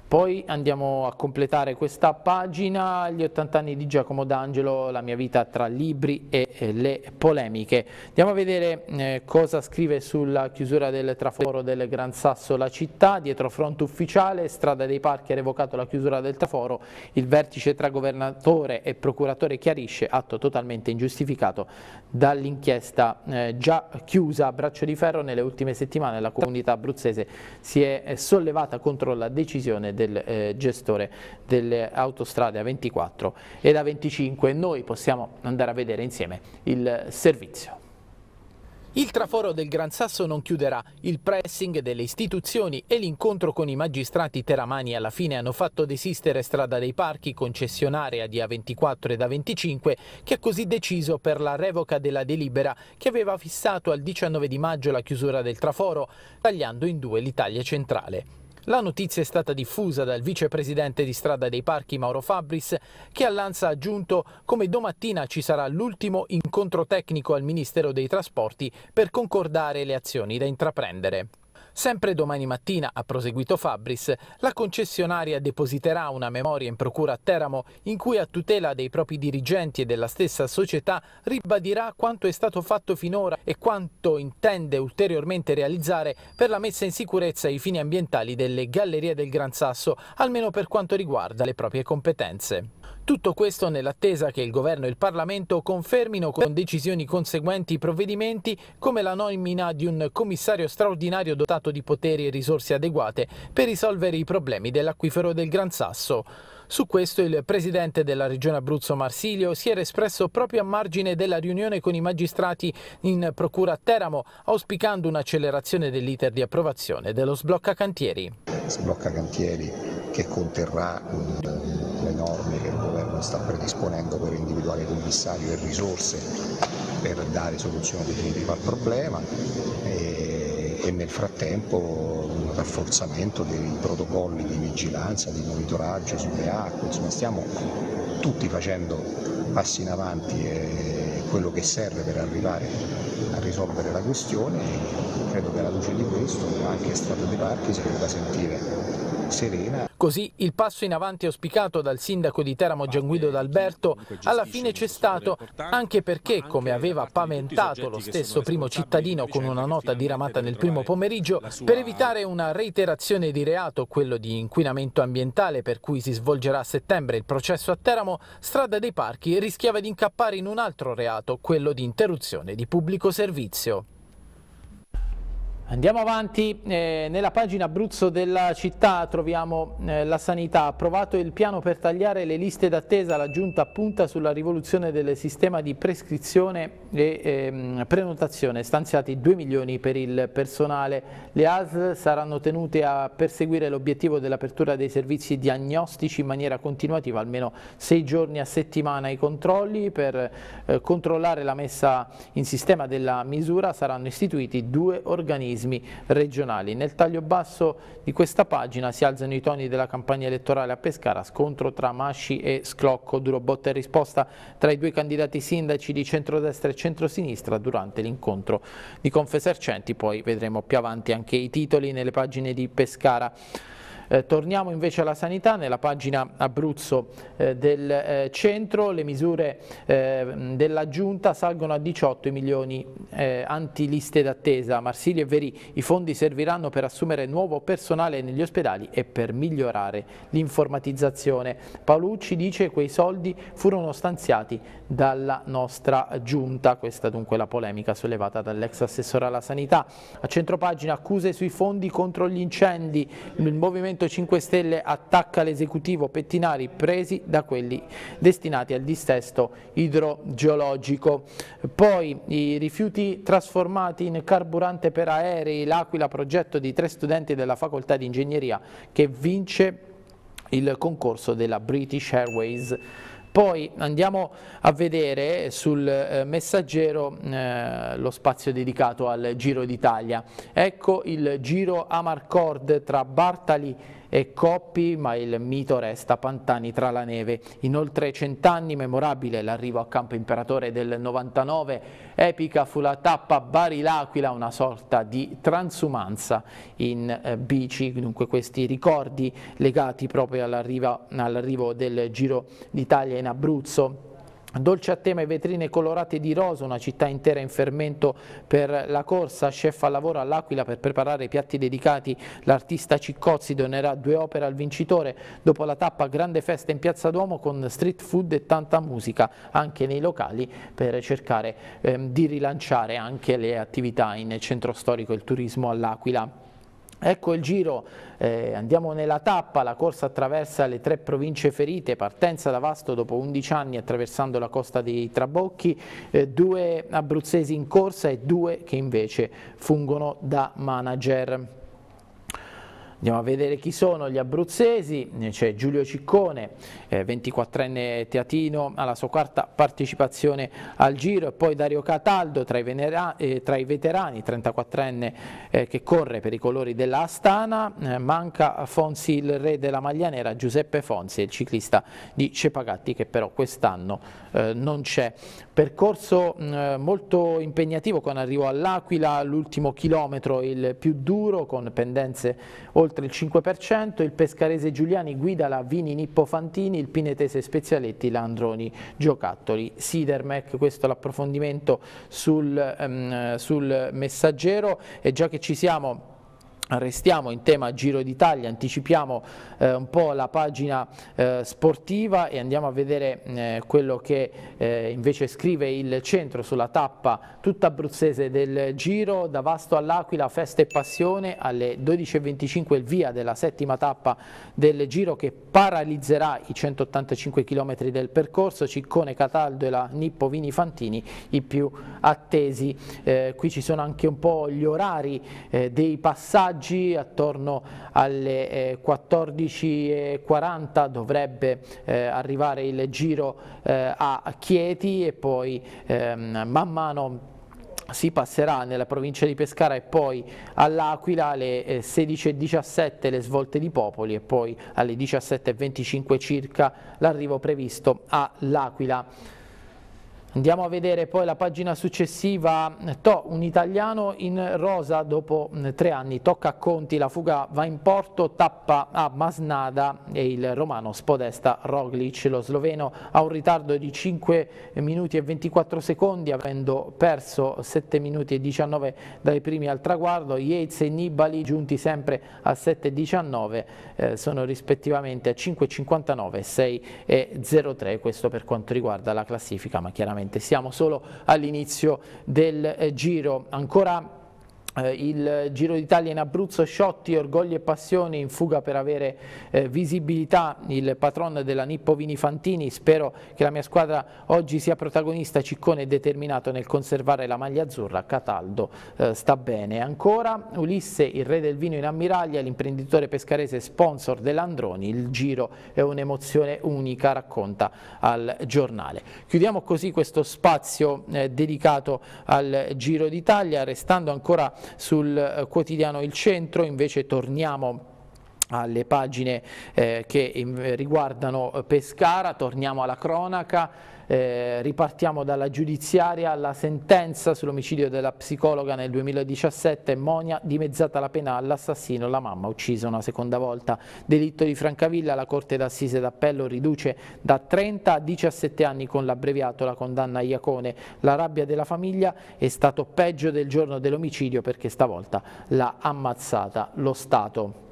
Poi andiamo a completare questa pagina, gli 80 anni di Giacomo D'Angelo, la mia vita tra libri e le polemiche. Andiamo a vedere eh, cosa scrive sulla chiusura del traforo del Gran Sasso la città, dietro fronte ufficiale, strada dei parchi ha revocato la chiusura del traforo, il vertice tra governatore e procuratore chiarisce, atto totalmente ingiustificato dall'inchiesta eh, già chiusa a braccio di ferro nelle ultime settimane la comunità abruzzese si è sollevata contro la decisione del eh, gestore delle autostrade A24 e A25. Noi possiamo andare a vedere insieme il servizio. Il traforo del Gran Sasso non chiuderà, il pressing delle istituzioni e l'incontro con i magistrati teramani alla fine hanno fatto desistere Strada dei Parchi, concessionaria di A24 ed A25, che ha così deciso per la revoca della delibera che aveva fissato al 19 di maggio la chiusura del traforo, tagliando in due l'Italia centrale. La notizia è stata diffusa dal vicepresidente di Strada dei Parchi Mauro Fabris che all'Ansa ha aggiunto come domattina ci sarà l'ultimo incontro tecnico al Ministero dei Trasporti per concordare le azioni da intraprendere. Sempre domani mattina, ha proseguito Fabris, la concessionaria depositerà una memoria in procura a Teramo in cui a tutela dei propri dirigenti e della stessa società ribadirà quanto è stato fatto finora e quanto intende ulteriormente realizzare per la messa in sicurezza ai fini ambientali delle gallerie del Gran Sasso, almeno per quanto riguarda le proprie competenze. Tutto questo nell'attesa che il governo e il Parlamento confermino con decisioni conseguenti i provvedimenti come la nomina di un commissario straordinario dotato di poteri e risorse adeguate per risolvere i problemi dell'acquifero del Gran Sasso. Su questo il presidente della regione Abruzzo Marsilio si era espresso proprio a margine della riunione con i magistrati in procura a Teramo, auspicando un'accelerazione dell'iter di approvazione dello sblocca cantieri. Sblocca cantieri che conterrà le norme che Governo sta predisponendo per individuare commissario e risorse per dare soluzione definitiva al problema e, e nel frattempo un rafforzamento dei protocolli di vigilanza, di monitoraggio sulle acque, insomma stiamo tutti facendo passi in avanti e quello che serve per arrivare a risolvere la questione e credo che alla luce di questo anche Strato dei Parchi si debba sentire serena. Così il passo in avanti auspicato dal sindaco di Teramo Gianguido D'Alberto alla fine c'è stato anche perché, come aveva paventato lo stesso primo cittadino con una nota diramata nel primo pomeriggio, per evitare una reiterazione di reato, quello di inquinamento ambientale per cui si svolgerà a settembre il processo a Teramo, Strada dei Parchi rischiava di incappare in un altro reato, quello di interruzione di pubblico servizio. Andiamo avanti, eh, nella pagina Abruzzo della città troviamo eh, la sanità, approvato il piano per tagliare le liste d'attesa, la giunta punta sulla rivoluzione del sistema di prescrizione e eh, prenotazione, stanziati 2 milioni per il personale, le AS saranno tenute a perseguire l'obiettivo dell'apertura dei servizi diagnostici in maniera continuativa, almeno 6 giorni a settimana i controlli, per eh, controllare la messa in sistema della misura saranno istituiti due organismi meccanismi regionali. Nel taglio basso di questa pagina si alzano i toni della campagna elettorale a Pescara, scontro tra Masci e Sclocco, duro botta e risposta tra i due candidati sindaci di centrodestra e centrosinistra durante l'incontro di Confesercenti, poi vedremo più avanti anche i titoli nelle pagine di Pescara. Eh, torniamo invece alla sanità, nella pagina Abruzzo eh, del eh, centro le misure eh, della giunta salgono a 18 milioni eh, antiliste d'attesa. Marsili e Veri, i fondi serviranno per assumere nuovo personale negli ospedali e per migliorare l'informatizzazione. Paolucci dice che quei soldi furono stanziati dalla nostra giunta, questa dunque la polemica sollevata dall'ex assessore alla sanità. A centropagina accuse sui fondi contro gli incendi, il movimento Movimento 5 Stelle attacca l'esecutivo pettinari presi da quelli destinati al distesto idrogeologico. Poi i rifiuti trasformati in carburante per aerei, l'Aquila progetto di tre studenti della facoltà di ingegneria che vince il concorso della British Airways. Poi andiamo a vedere sul eh, messaggero eh, lo spazio dedicato al Giro d'Italia. Ecco il giro Amarcord tra Bartali e e Coppi, ma il mito resta Pantani tra la neve. In oltre cent'anni memorabile l'arrivo a Campo Imperatore del 99, epica fu la tappa Bari-L'Aquila, una sorta di transumanza in eh, bici, dunque questi ricordi legati proprio all'arrivo all del Giro d'Italia in Abruzzo Dolce a tema e vetrine colorate di rosa, una città intera in fermento per la corsa, chef al lavoro all'Aquila per preparare i piatti dedicati, l'artista Ciccozzi donerà due opere al vincitore, dopo la tappa grande festa in Piazza Duomo con street food e tanta musica anche nei locali per cercare ehm, di rilanciare anche le attività in centro storico e il turismo all'Aquila. Ecco il giro, eh, andiamo nella tappa, la corsa attraversa le tre province ferite, partenza da Vasto dopo 11 anni attraversando la costa dei Trabocchi, eh, due abruzzesi in corsa e due che invece fungono da manager. Andiamo a vedere chi sono gli abruzzesi, c'è Giulio Ciccone, eh, 24enne teatino, alla sua quarta partecipazione al giro, e poi Dario Cataldo tra i, venera, eh, tra i veterani, 34enne eh, che corre per i colori della Astana, eh, manca Fonsi il re della maglia nera, Giuseppe Fonsi, il ciclista di Cepagatti che però quest'anno non c'è percorso mm, eh, molto impegnativo con arrivo all'Aquila, l'ultimo chilometro il più duro con pendenze oltre il 5%, il pescarese Giuliani guida la Vini Nippo Fantini, il pinetese Spezialetti Landroni Giocattoli. Sidermec, questo è l'approfondimento sul, um, sul messaggero e già che ci siamo Restiamo in tema Giro d'Italia, anticipiamo eh, un po' la pagina eh, sportiva e andiamo a vedere eh, quello che eh, invece scrive il centro sulla tappa tutta abruzzese del Giro, da Vasto all'Aquila, festa e passione, alle 12.25 il via della settima tappa del Giro che paralizzerà i 185 km del percorso, Ciccone, Cataldo e la Nippo Vini Fantini i più attesi. Eh, qui ci sono anche un po' gli orari eh, dei passaggi passaggi, attorno alle 14.40 eh, dovrebbe eh, arrivare il giro eh, a Chieti e poi ehm, man mano si passerà nella provincia di Pescara e poi all'Aquila alle 16.17 le svolte di Popoli e poi alle 17.25 circa l'arrivo previsto all'Aquila. Andiamo a vedere poi la pagina successiva, To, un italiano in rosa dopo tre anni, tocca a Conti, la fuga va in porto, tappa a Masnada e il romano spodesta Roglic, lo sloveno ha un ritardo di 5 minuti e 24 secondi avendo perso 7 minuti e 19 dai primi al traguardo, Yates e Nibali giunti sempre a 7.19 eh, sono rispettivamente a 5.59 e 6.03, questo per quanto riguarda la classifica ma chiaramente sicuramente. Siamo solo all'inizio del eh, giro. Ancora eh, il Giro d'Italia in Abruzzo, Sciotti, Orgoglio e Passioni in fuga per avere eh, visibilità, il patron della Nippo Vini Fantini, spero che la mia squadra oggi sia protagonista, Ciccone è determinato nel conservare la maglia azzurra, Cataldo eh, sta bene. Ancora Ulisse, il re del vino in ammiraglia, l'imprenditore pescarese sponsor dell'Androni, il Giro è un'emozione unica, racconta al giornale. Chiudiamo così questo spazio eh, dedicato al Giro d'Italia, restando ancora sul eh, quotidiano Il Centro, invece torniamo alle pagine eh, che ehm, eh, riguardano Pescara, torniamo alla cronaca, eh, ripartiamo dalla giudiziaria alla sentenza sull'omicidio della psicologa nel 2017, Monia dimezzata la pena all'assassino, la mamma uccisa una seconda volta. Delitto di Francavilla, la Corte d'Assise d'Appello riduce da 30 a 17 anni con l'abbreviato la condanna a Iacone. La rabbia della famiglia è stato peggio del giorno dell'omicidio perché stavolta l'ha ammazzata lo Stato.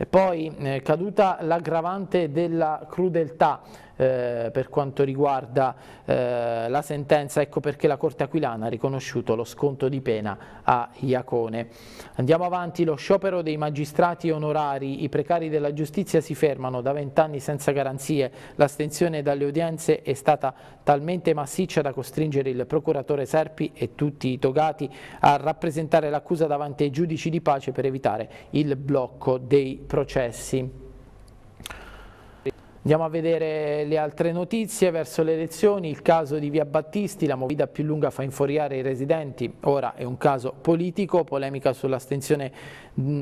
E poi eh, caduta l'aggravante della crudeltà, eh, per quanto riguarda eh, la sentenza, ecco perché la Corte Aquilana ha riconosciuto lo sconto di pena a Iacone. Andiamo avanti, lo sciopero dei magistrati onorari, i precari della giustizia si fermano da vent'anni senza garanzie, l'astensione dalle udienze è stata talmente massiccia da costringere il procuratore Serpi e tutti i togati a rappresentare l'accusa davanti ai giudici di pace per evitare il blocco dei processi. Andiamo a vedere le altre notizie, verso le elezioni il caso di Via Battisti, la movida più lunga fa infuriare i residenti, ora è un caso politico, polemica mm,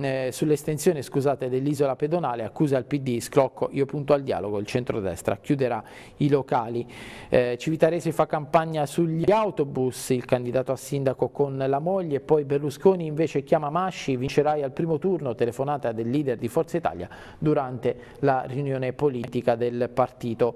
eh, sull'estensione sull dell'isola pedonale, accusa al PD, scrocco, io punto al dialogo, il centrodestra chiuderà i locali. Eh, Civitaresi fa campagna sugli autobus, il candidato a sindaco con la moglie, poi Berlusconi invece chiama Masci, vincerai al primo turno, telefonata del leader di Forza Italia durante la riunione politica del partito.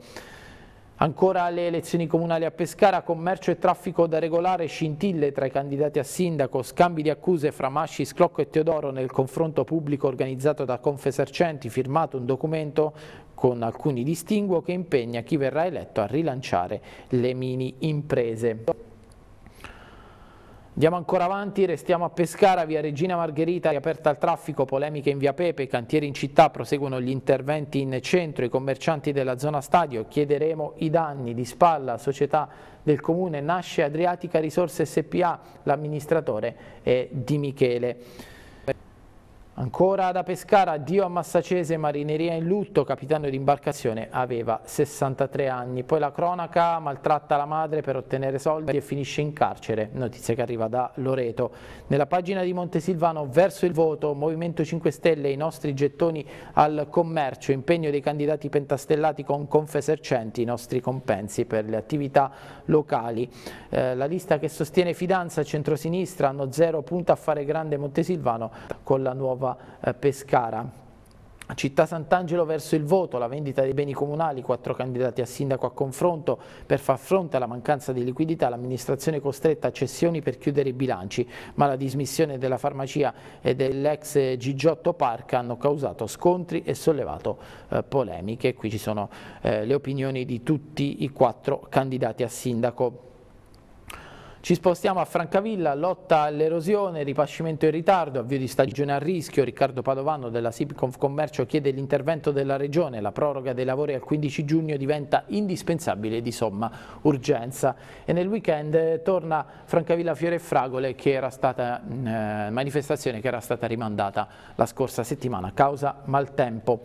Ancora le elezioni comunali a Pescara, commercio e traffico da regolare, scintille tra i candidati a sindaco, scambi di accuse fra Masci, Sclocco e Teodoro nel confronto pubblico organizzato da Confesercenti, firmato un documento con alcuni distinguo che impegna chi verrà eletto a rilanciare le mini imprese. Andiamo ancora avanti, restiamo a Pescara, via Regina Margherita riaperta al traffico, polemiche in via Pepe, cantieri in città, proseguono gli interventi in centro, i commercianti della zona stadio, chiederemo i danni di spalla, società del comune, nasce Adriatica Risorse SPA, l'amministratore è Di Michele. Ancora da Pescara, addio a Massacese, marineria in lutto, capitano di imbarcazione aveva 63 anni. Poi la cronaca maltratta la madre per ottenere soldi e finisce in carcere, notizia che arriva da Loreto. Nella pagina di Montesilvano, verso il voto, Movimento 5 Stelle, i nostri gettoni al commercio, impegno dei candidati pentastellati con confesercenti, i nostri compensi per le attività locali. Eh, la lista che sostiene Fidanza, centrosinistra, hanno zero punta a fare grande Montesilvano con la nuova Genova, eh, Pescara. Città Sant'Angelo verso il voto, la vendita dei beni comunali, quattro candidati a sindaco a confronto per far fronte alla mancanza di liquidità, l'amministrazione costretta a cessioni per chiudere i bilanci, ma la dismissione della farmacia e dell'ex Gigiotto Park hanno causato scontri e sollevato eh, polemiche. Qui ci sono eh, le opinioni di tutti i quattro candidati a sindaco. Ci spostiamo a Francavilla, lotta all'erosione, ripascimento in ritardo, avvio di stagione a rischio. Riccardo Padovano della Sipconf Commercio chiede l'intervento della Regione. La proroga dei lavori al 15 giugno diventa indispensabile e di somma urgenza. E nel weekend torna Francavilla Fiore e Fragole, che era stata, eh, manifestazione che era stata rimandata la scorsa settimana a causa maltempo.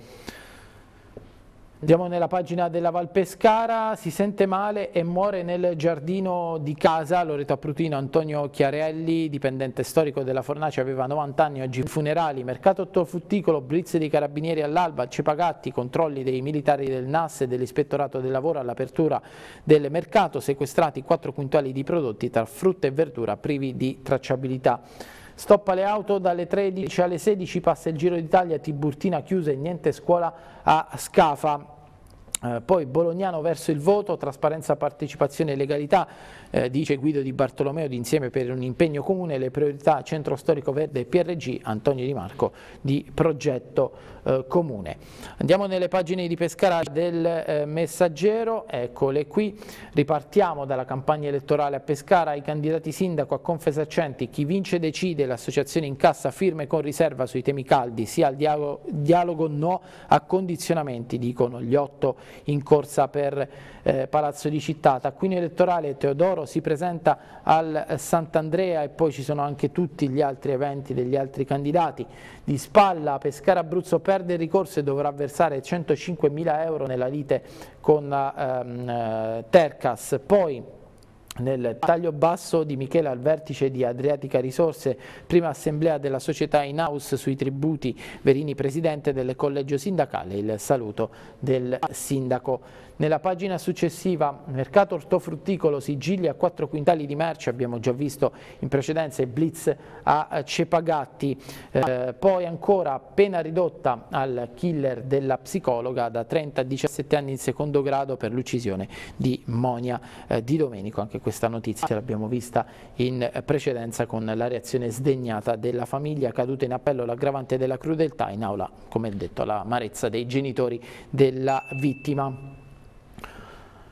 Andiamo nella pagina della Valpescara, si sente male e muore nel giardino di casa Loreto Aprutino Antonio Chiarelli, dipendente storico della Fornace, aveva 90 anni, oggi funerali, mercato ortofrutticolo, blitz dei carabinieri all'alba, cepagatti, controlli dei militari del NAS e dell'ispettorato del lavoro all'apertura del mercato, sequestrati 4 quintali di prodotti tra frutta e verdura privi di tracciabilità stoppa le auto dalle 13 alle 16, passa il Giro d'Italia, Tiburtina chiusa e niente scuola a Scafa. Eh, poi Bolognano verso il voto, trasparenza, partecipazione e legalità, eh, dice Guido Di Bartolomeo di Insieme per un impegno comune, le priorità Centro Storico Verde e PRG, Antonio Di Marco di Progetto eh, Comune. Andiamo nelle pagine di Pescara del eh, Messaggero, eccole qui, ripartiamo dalla campagna elettorale a Pescara, i candidati sindaco a Confesaccenti, chi vince decide, l'associazione incassa firme con riserva sui temi caldi, sia al dialogo, dialogo no a condizionamenti, dicono gli otto in corsa per eh, Palazzo di Città. Taccuino elettorale Teodoro si presenta al Sant'Andrea e poi ci sono anche tutti gli altri eventi degli altri candidati. Di spalla Pescara Abruzzo perde il ricorso e dovrà versare 105 mila euro nella lite con ehm, eh, Tercas. Poi nel taglio basso di Michela al vertice di Adriatica Risorse, prima assemblea della società in house sui tributi, Verini presidente del collegio sindacale, il saluto del sindaco. Nella pagina successiva, mercato ortofrutticolo, sigilli a 4 quintali di merce, abbiamo già visto in precedenza il blitz a Cepagatti, eh, poi ancora appena ridotta al killer della psicologa da 30 a 17 anni in secondo grado per l'uccisione di Monia eh, Di Domenico, anche questa notizia l'abbiamo vista in precedenza con la reazione sdegnata della famiglia caduta in appello l'aggravante della crudeltà in aula, come detto, l'amarezza dei genitori della vittima.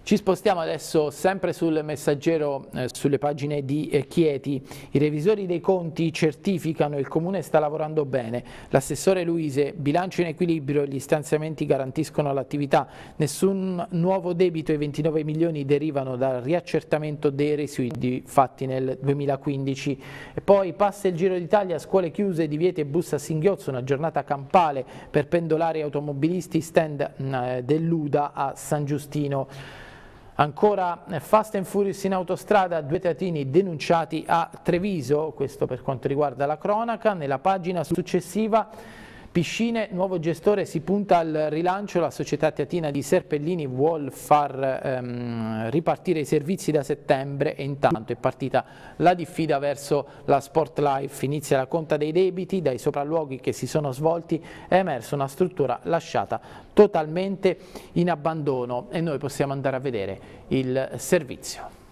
Ci spostiamo adesso sempre sul messaggero, eh, sulle pagine di eh, Chieti. I revisori dei conti certificano il Comune sta lavorando bene. L'assessore Luise, bilancio in equilibrio, gli stanziamenti garantiscono l'attività. Nessun nuovo debito, i 29 milioni derivano dal riaccertamento dei residui fatti nel 2015. E poi passa il Giro d'Italia, scuole chiuse, divieti e bussa a singhiozzo, una giornata campale per pendolari e automobilisti, stand eh, dell'Uda a San Giustino. Ancora eh, Fast and Furious in autostrada, due teatini denunciati a Treviso, questo per quanto riguarda la cronaca, nella pagina successiva Piscine, nuovo gestore, si punta al rilancio, la società teatina di Serpellini vuole far ehm, ripartire i servizi da settembre e intanto è partita la diffida verso la Sport Life, inizia la conta dei debiti, dai sopralluoghi che si sono svolti è emersa una struttura lasciata totalmente in abbandono e noi possiamo andare a vedere il servizio.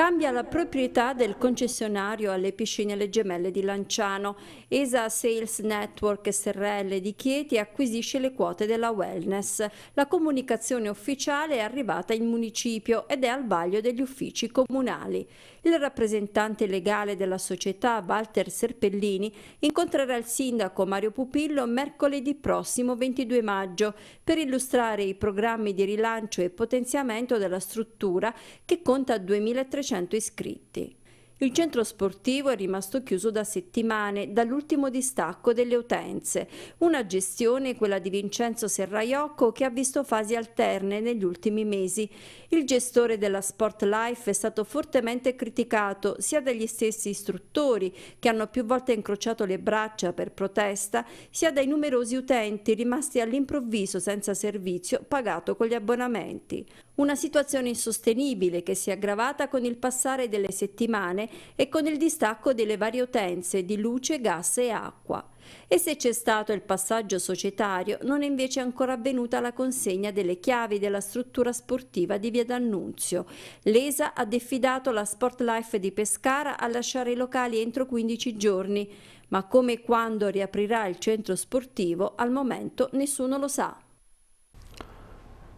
cambia la proprietà del concessionario alle piscine Le Gemelle di Lanciano. ESA Sales Network SRL di Chieti acquisisce le quote della Wellness. La comunicazione ufficiale è arrivata in municipio ed è al vaglio degli uffici comunali il rappresentante legale della società Walter Serpellini incontrerà il sindaco Mario Pupillo mercoledì prossimo 22 maggio per illustrare i programmi di rilancio e potenziamento della struttura che conta 2.300 iscritti. Il centro sportivo è rimasto chiuso da settimane, dall'ultimo distacco delle utenze. Una gestione, quella di Vincenzo Serraiocco, che ha visto fasi alterne negli ultimi mesi. Il gestore della Sport Life è stato fortemente criticato sia dagli stessi istruttori, che hanno più volte incrociato le braccia per protesta, sia dai numerosi utenti rimasti all'improvviso senza servizio pagato con gli abbonamenti. Una situazione insostenibile che si è aggravata con il passare delle settimane e con il distacco delle varie utenze di luce, gas e acqua. E se c'è stato il passaggio societario, non è invece ancora avvenuta la consegna delle chiavi della struttura sportiva di Via D'Annunzio. L'ESA ha diffidato la Sportlife di Pescara a lasciare i locali entro 15 giorni, ma come e quando riaprirà il centro sportivo al momento nessuno lo sa.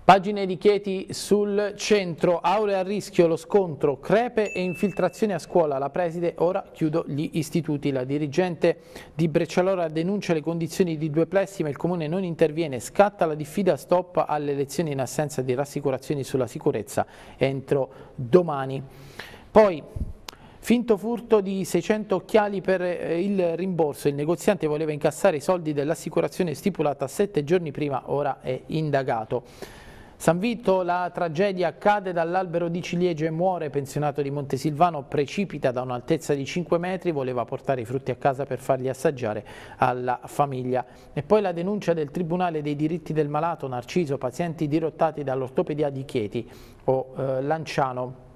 Pagine di Chieti sul centro, aule a rischio, lo scontro, crepe e infiltrazioni a scuola. La preside, ora chiudo gli istituti. La dirigente di Breccialora denuncia le condizioni di due plessi ma il comune non interviene. Scatta la diffida stop alle elezioni in assenza di rassicurazioni sulla sicurezza entro domani. Poi Finto furto di 600 occhiali per eh, il rimborso. Il negoziante voleva incassare i soldi dell'assicurazione stipulata sette giorni prima, ora è indagato. San Vito, la tragedia cade dall'albero di ciliegie e muore, pensionato di Montesilvano, precipita da un'altezza di 5 metri, voleva portare i frutti a casa per farli assaggiare alla famiglia. E poi la denuncia del Tribunale dei diritti del malato Narciso, pazienti dirottati dall'ortopedia di Chieti o eh, Lanciano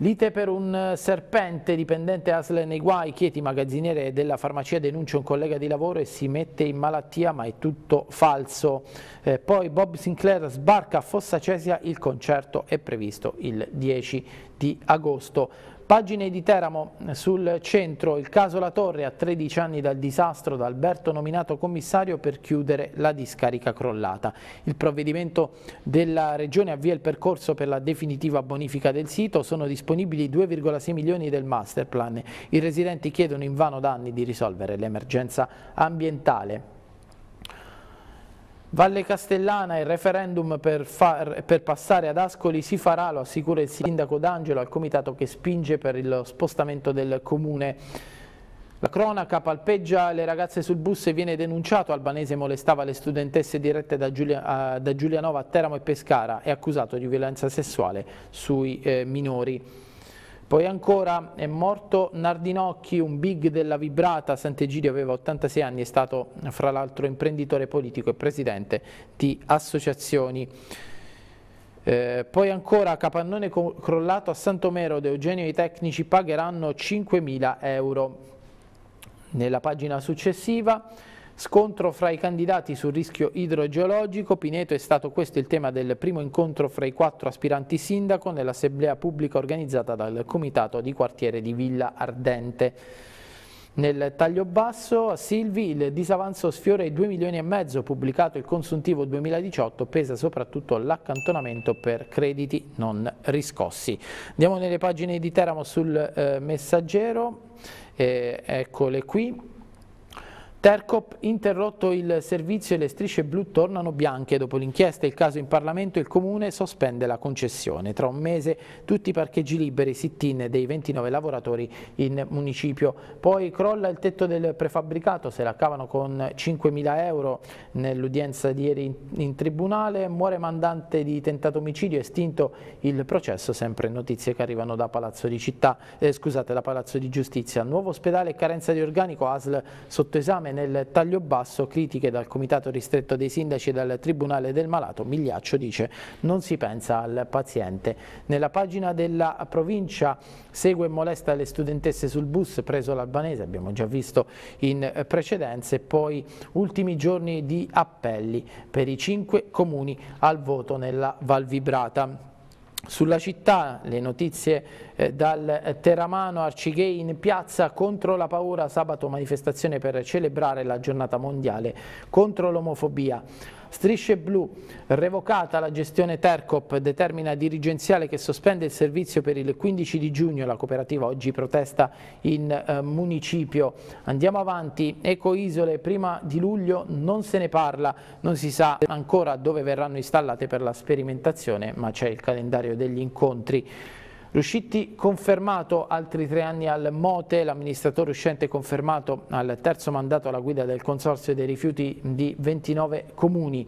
Lite per un eh, serpente dipendente Asle nei guai, Chieti magazziniere della farmacia denuncia un collega di lavoro e si mette in malattia ma è tutto falso. Eh, poi Bob Sinclair sbarca a Fossa Cesia, il concerto è previsto il 10 di agosto. Pagine di Teramo sul centro, il caso La Torre a 13 anni dal disastro, da Alberto nominato commissario per chiudere la discarica crollata. Il provvedimento della Regione avvia il percorso per la definitiva bonifica del sito, sono disponibili 2,6 milioni del masterplan. I residenti chiedono invano da anni di risolvere l'emergenza ambientale. Valle Castellana, il referendum per, far, per, passare ad Ascoli si farà, lo assicura il sindaco D'Angelo al comitato che spinge per il spostamento del comune. La cronaca palpeggia le ragazze sul bus e viene denunciato, Albanese molestava le studentesse dirette da, Giulia, da Giulianova a Teramo e Pescara, e accusato di violenza sessuale sui eh, minori. Poi ancora è morto Nardinocchi, un big della Vibrata, Sant'Egidio aveva 86 anni, è stato fra l'altro imprenditore politico e presidente di associazioni. Eh, poi ancora capannone crollato a Santomero, De Eugenio i tecnici pagheranno 5.000 euro. Nella pagina successiva Scontro fra i candidati sul rischio idrogeologico, Pineto è stato questo il tema del primo incontro fra i quattro aspiranti sindaco nell'assemblea pubblica organizzata dal comitato di quartiere di Villa Ardente. Nel taglio basso a Silvi il disavanzo sfiora i 2 milioni e mezzo, pubblicato il consuntivo 2018, pesa soprattutto l'accantonamento per crediti non riscossi. Andiamo nelle pagine di Teramo sul eh, messaggero, eh, eccole qui. Tercop interrotto il servizio e le strisce blu tornano bianche. Dopo l'inchiesta e il caso in Parlamento il Comune sospende la concessione. Tra un mese tutti i parcheggi liberi, sit-in dei 29 lavoratori in municipio. Poi crolla il tetto del prefabbricato, se la cavano con 5.000 euro nell'udienza di ieri in tribunale. Muore mandante di tentato omicidio, estinto il processo. Sempre notizie che arrivano da Palazzo di, Città, eh, scusate, da Palazzo di Giustizia. Nuovo ospedale, carenza di organico, ASL sotto esame nel taglio basso critiche dal Comitato Ristretto dei Sindaci e dal Tribunale del Malato, Migliaccio dice non si pensa al paziente. Nella pagina della provincia segue e molesta le studentesse sul bus preso l'albanese, abbiamo già visto in precedenze, poi ultimi giorni di appelli per i cinque comuni al voto nella Val Vibrata. Sulla città le notizie eh, dal eh, Teramano Arcighei in piazza contro la paura, sabato manifestazione per celebrare la giornata mondiale contro l'omofobia. Strisce blu, revocata la gestione Tercop, determina dirigenziale che sospende il servizio per il 15 di giugno, la cooperativa oggi protesta in eh, municipio. Andiamo avanti, ecoisole prima di luglio non se ne parla, non si sa ancora dove verranno installate per la sperimentazione, ma c'è il calendario degli incontri. Ruscitti confermato altri tre anni al Mote, l'amministratore uscente confermato al terzo mandato alla guida del Consorzio dei rifiuti di 29 comuni.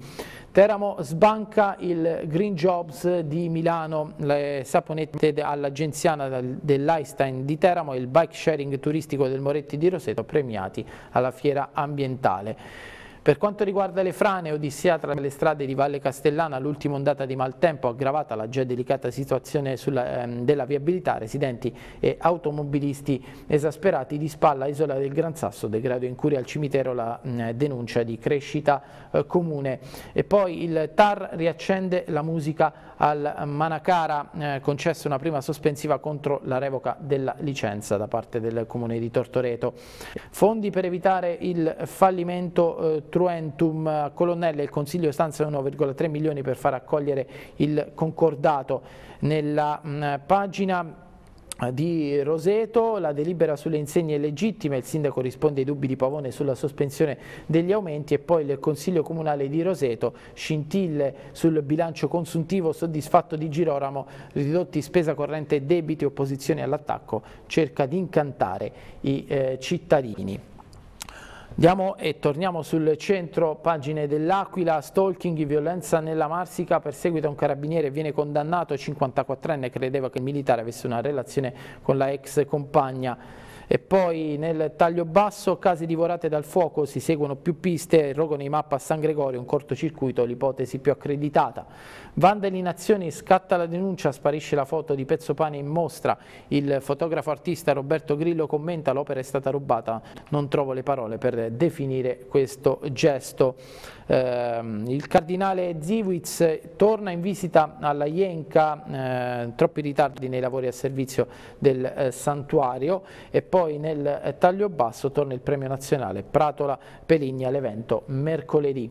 Teramo sbanca il Green Jobs di Milano, le saponette all'agenziana dell'Einstein di Teramo e il bike sharing turistico del Moretti di Roseto premiati alla fiera ambientale. Per quanto riguarda le frane, odissea tra le strade di Valle Castellana, l'ultima ondata di maltempo aggravata la già delicata situazione sulla, ehm, della viabilità, residenti e automobilisti esasperati di spalla Isola del Gran Sasso, degrado in cura al cimitero, la mh, denuncia di crescita eh, comune. E poi il TAR riaccende la musica al Manacara, eh, concessa una prima sospensiva contro la revoca della licenza da parte del comune di Tortoreto. Fondi per evitare il fallimento eh, Truentum Colonnelle, il Consiglio stanzia 1,3 milioni per far accogliere il concordato nella mh, pagina eh, di Roseto, la delibera sulle insegne legittime, il sindaco risponde ai dubbi di Pavone sulla sospensione degli aumenti e poi il Consiglio Comunale di Roseto, scintille sul bilancio consuntivo soddisfatto di Giroramo, ridotti spesa corrente e debiti, opposizione all'attacco, cerca di incantare i eh, cittadini. Andiamo e torniamo sul centro, pagine dell'Aquila, stalking, violenza nella Marsica, perseguita un carabiniere, viene condannato, 54enne, credeva che il militare avesse una relazione con la ex compagna. E poi nel taglio basso, casi divorate dal fuoco, si seguono più piste, Rogoni mappa a San Gregorio, un cortocircuito, l'ipotesi più accreditata. Vandali in azioni, scatta la denuncia, sparisce la foto di Pezzo Pane in mostra, il fotografo artista Roberto Grillo commenta l'opera è stata rubata, non trovo le parole per definire questo gesto. Eh, il cardinale Ziwitz torna in visita alla Ienca, eh, troppi ritardi nei lavori a servizio del eh, santuario e poi poi nel eh, taglio basso torna il premio nazionale Pratola Peligna all'evento mercoledì.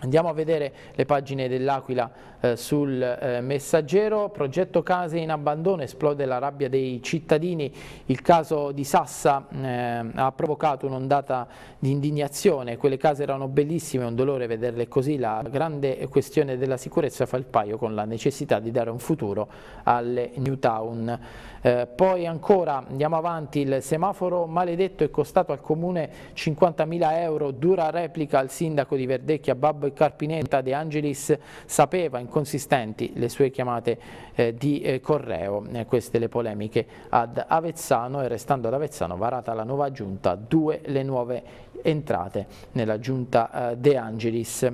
Andiamo a vedere le pagine dell'Aquila eh, sul eh, messaggero, progetto case in abbandono, esplode la rabbia dei cittadini, il caso di Sassa eh, ha provocato un'ondata di indignazione, quelle case erano bellissime, è un dolore vederle così, la grande questione della sicurezza fa il paio con la necessità di dare un futuro alle New Town. Eh, poi ancora andiamo avanti, il semaforo maledetto è costato al comune 50.000 euro, dura replica al sindaco di Verdecchia, Babbo e Carpinetta, De Angelis sapeva in consistenti le sue chiamate eh, di eh, Correo, eh, queste le polemiche ad Avezzano e restando ad Avezzano varata la nuova giunta, due le nuove entrate nella giunta eh, De Angelis.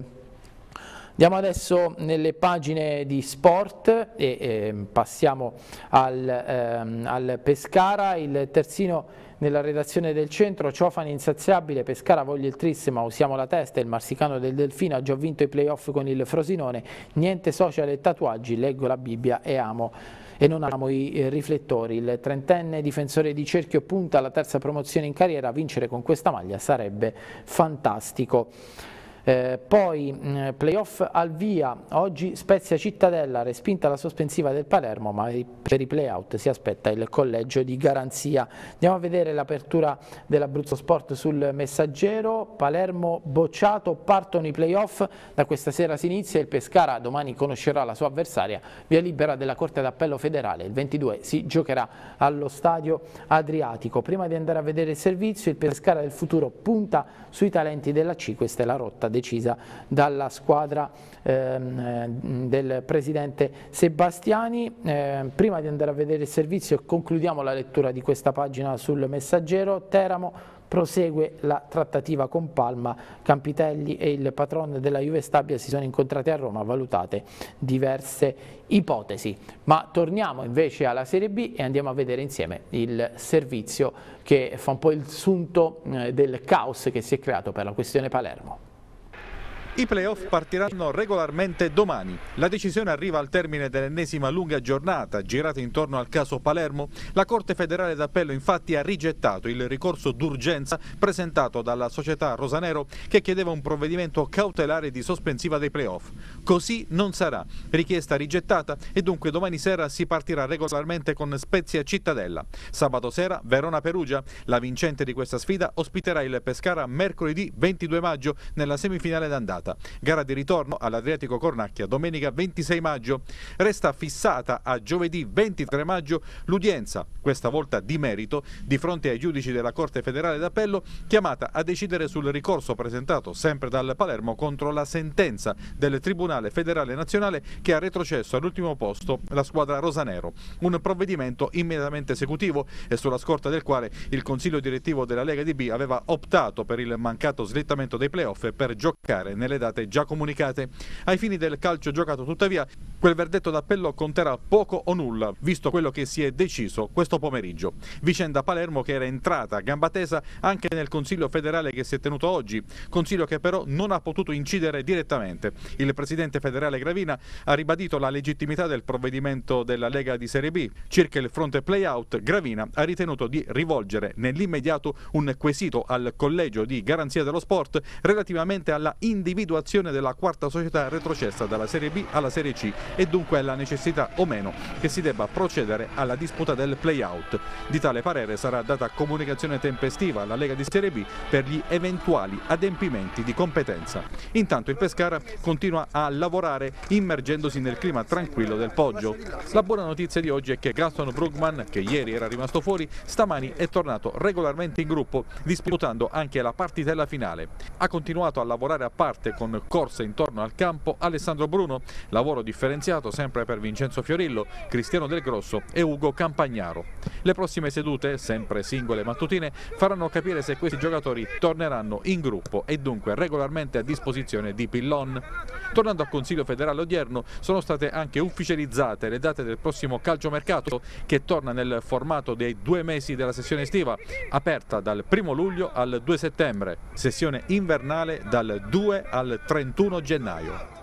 Andiamo adesso nelle pagine di sport e eh, passiamo al, ehm, al Pescara, il terzino nella redazione del centro, Ciofani insaziabile, Pescara voglia il ma usiamo la testa, il marsicano del Delfino ha già vinto i playoff con il Frosinone, niente social e tatuaggi, leggo la Bibbia e amo e non amo i eh, riflettori. Il trentenne difensore di cerchio punta alla terza promozione in carriera, vincere con questa maglia sarebbe fantastico. Eh, poi mh, mm, playoff al via, oggi Spezia Cittadella, respinta la sospensiva del Palermo, ma per i playout si aspetta il collegio di garanzia. Andiamo a vedere l'apertura dell'Abruzzo Sport sul messaggero, Palermo bocciato, partono i playoff, da questa sera si inizia, il Pescara domani conoscerà la sua avversaria, via libera della Corte d'Appello federale, il 22 si giocherà allo stadio Adriatico. Prima di andare a vedere il servizio, il Pescara del futuro punta sui talenti della C, questa è la rotta decisa dalla squadra ehm, eh, del presidente Sebastiani. Eh, prima di andare a vedere il servizio concludiamo la lettura di questa pagina sul messaggero. Teramo prosegue la trattativa con Palma, Campitelli e il patron della Juve Stabia si sono incontrati a Roma, valutate diverse ipotesi. Ma torniamo invece alla Serie B e andiamo a vedere insieme il servizio che fa un po' il sunto eh, del caos che si è creato per la questione Palermo. I playoff partiranno regolarmente domani. La decisione arriva al termine dell'ennesima lunga giornata girata intorno al caso Palermo. La Corte federale d'appello infatti ha rigettato il ricorso d'urgenza presentato dalla società Rosanero che chiedeva un provvedimento cautelare di sospensiva dei playoff. Così non sarà. Richiesta rigettata e dunque domani sera si partirà regolarmente con Spezia Cittadella. Sabato sera Verona-Perugia. La vincente di questa sfida ospiterà il Pescara mercoledì 22 maggio nella semifinale d'andata serata. Gara di ritorno all'Adriatico Cornacchia domenica 26 maggio. Resta fissata a giovedì 23 maggio l'udienza, questa volta di merito, di fronte ai giudici della Corte federale d'appello chiamata a decidere sul ricorso presentato sempre dal Palermo contro la sentenza del Tribunale federale nazionale che ha retrocesso all'ultimo posto la squadra rosanero. Un provvedimento immediatamente esecutivo e sulla scorta del quale il consiglio direttivo della Lega di B aveva optato per il mancato slittamento dei playoff per giocare nelle le date già comunicate. Ai fini del calcio giocato, tuttavia, quel verdetto d'appello conterà poco o nulla, visto quello che si è deciso questo pomeriggio. Vicenda Palermo che era entrata a gamba tesa anche nel Consiglio federale che si è tenuto oggi, Consiglio che però non ha potuto incidere direttamente. Il Presidente federale Gravina ha ribadito la legittimità del provvedimento della Lega di Serie B. Circa il fronte play-out, Gravina ha ritenuto di rivolgere nell'immediato un quesito al Collegio di Garanzia dello Sport relativamente alla individuazione abituazione della quarta società retrocessa dalla Serie B alla Serie C e dunque la necessità o meno che si debba procedere alla disputa del play-out. Di tale parere sarà data comunicazione tempestiva alla Lega di Serie B per gli eventuali adempimenti di competenza. Intanto il Pescara continua a lavorare immergendosi nel clima tranquillo del Poggio. La buona notizia di oggi è che Gaston Brugman, che ieri era rimasto fuori, stamani è tornato regolarmente in gruppo disputando anche la partitella finale. Ha continuato a lavorare a parte con corse intorno al campo Alessandro Bruno, lavoro differenziato sempre per Vincenzo Fiorillo, Cristiano Del Grosso e Ugo Campagnaro. Le prossime sedute, sempre singole mattutine, faranno capire se questi giocatori torneranno in gruppo e dunque regolarmente a disposizione di Pillon. Tornando al Consiglio federale odierno sono state anche ufficializzate le date del prossimo calciomercato che torna nel formato dei due mesi della sessione estiva, aperta dal 1 luglio al 2 settembre, sessione invernale dal 2 al 31 gennaio.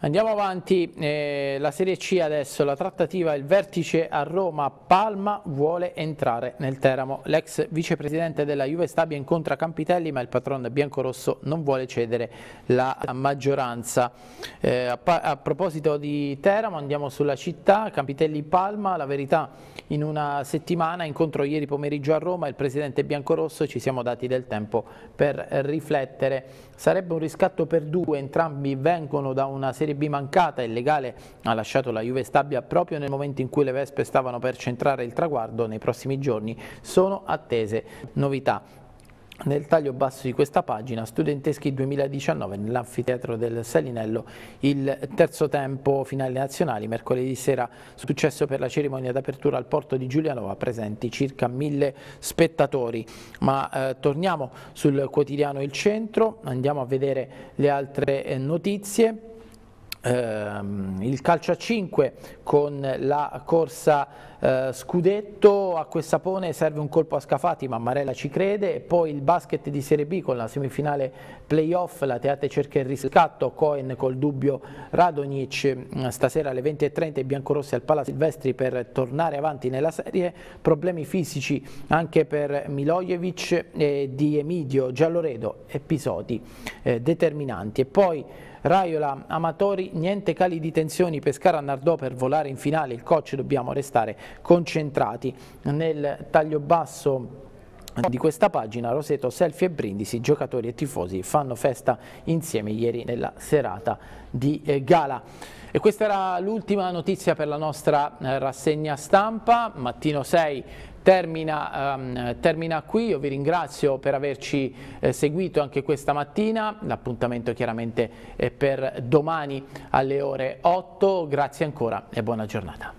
Andiamo avanti, eh, la Serie C adesso, la trattativa, il vertice a Roma, Palma vuole entrare nel Teramo. L'ex vicepresidente della Juve Stabia incontra Campitelli ma il patron biancorosso non vuole cedere la maggioranza. Eh, a, a proposito di Teramo andiamo sulla città, Campitelli Palma, la verità in una settimana, incontro ieri pomeriggio a Roma, il presidente Biancorosso ci siamo dati del tempo per riflettere. Sarebbe un riscatto per due, entrambi vengono da una Serie B mancata, illegale ha lasciato la Juve Stabia proprio nel momento in cui le Vespe stavano per centrare il traguardo, nei prossimi giorni sono attese novità. Nel taglio basso di questa pagina, studenteschi 2019 nell'anfiteatro del Salinello, il terzo tempo finale nazionale, mercoledì sera successo per la cerimonia d'apertura al porto di Giulianova, presenti circa mille spettatori. Ma eh, torniamo sul quotidiano Il Centro, andiamo a vedere le altre eh, notizie. Ehm, il calcio a 5 con la corsa eh, scudetto, a Questapone serve un colpo a Scafati ma Marella ci crede e poi il basket di Serie B con la semifinale playoff, la Teate cerca il riscatto, Cohen col dubbio Radonic eh, stasera alle 20.30 i biancorossi al Pala Silvestri per tornare avanti nella serie, problemi fisici anche per Milojevic e di Emidio Gialloredo, episodi eh, determinanti e poi Raiola, Amatori, niente cali di tensioni, Pescara, Nardò per volare in finale, il coach dobbiamo restare concentrati. Nel taglio basso di questa pagina Roseto, Selfie e Brindisi, giocatori e tifosi fanno festa insieme ieri nella serata di eh, gala. E questa era l'ultima notizia per la nostra eh, rassegna stampa, mattino 6 Termina, um, termina, qui, io vi ringrazio per averci eh, seguito anche questa mattina, l'appuntamento chiaramente è per domani alle ore 8, grazie ancora e buona giornata.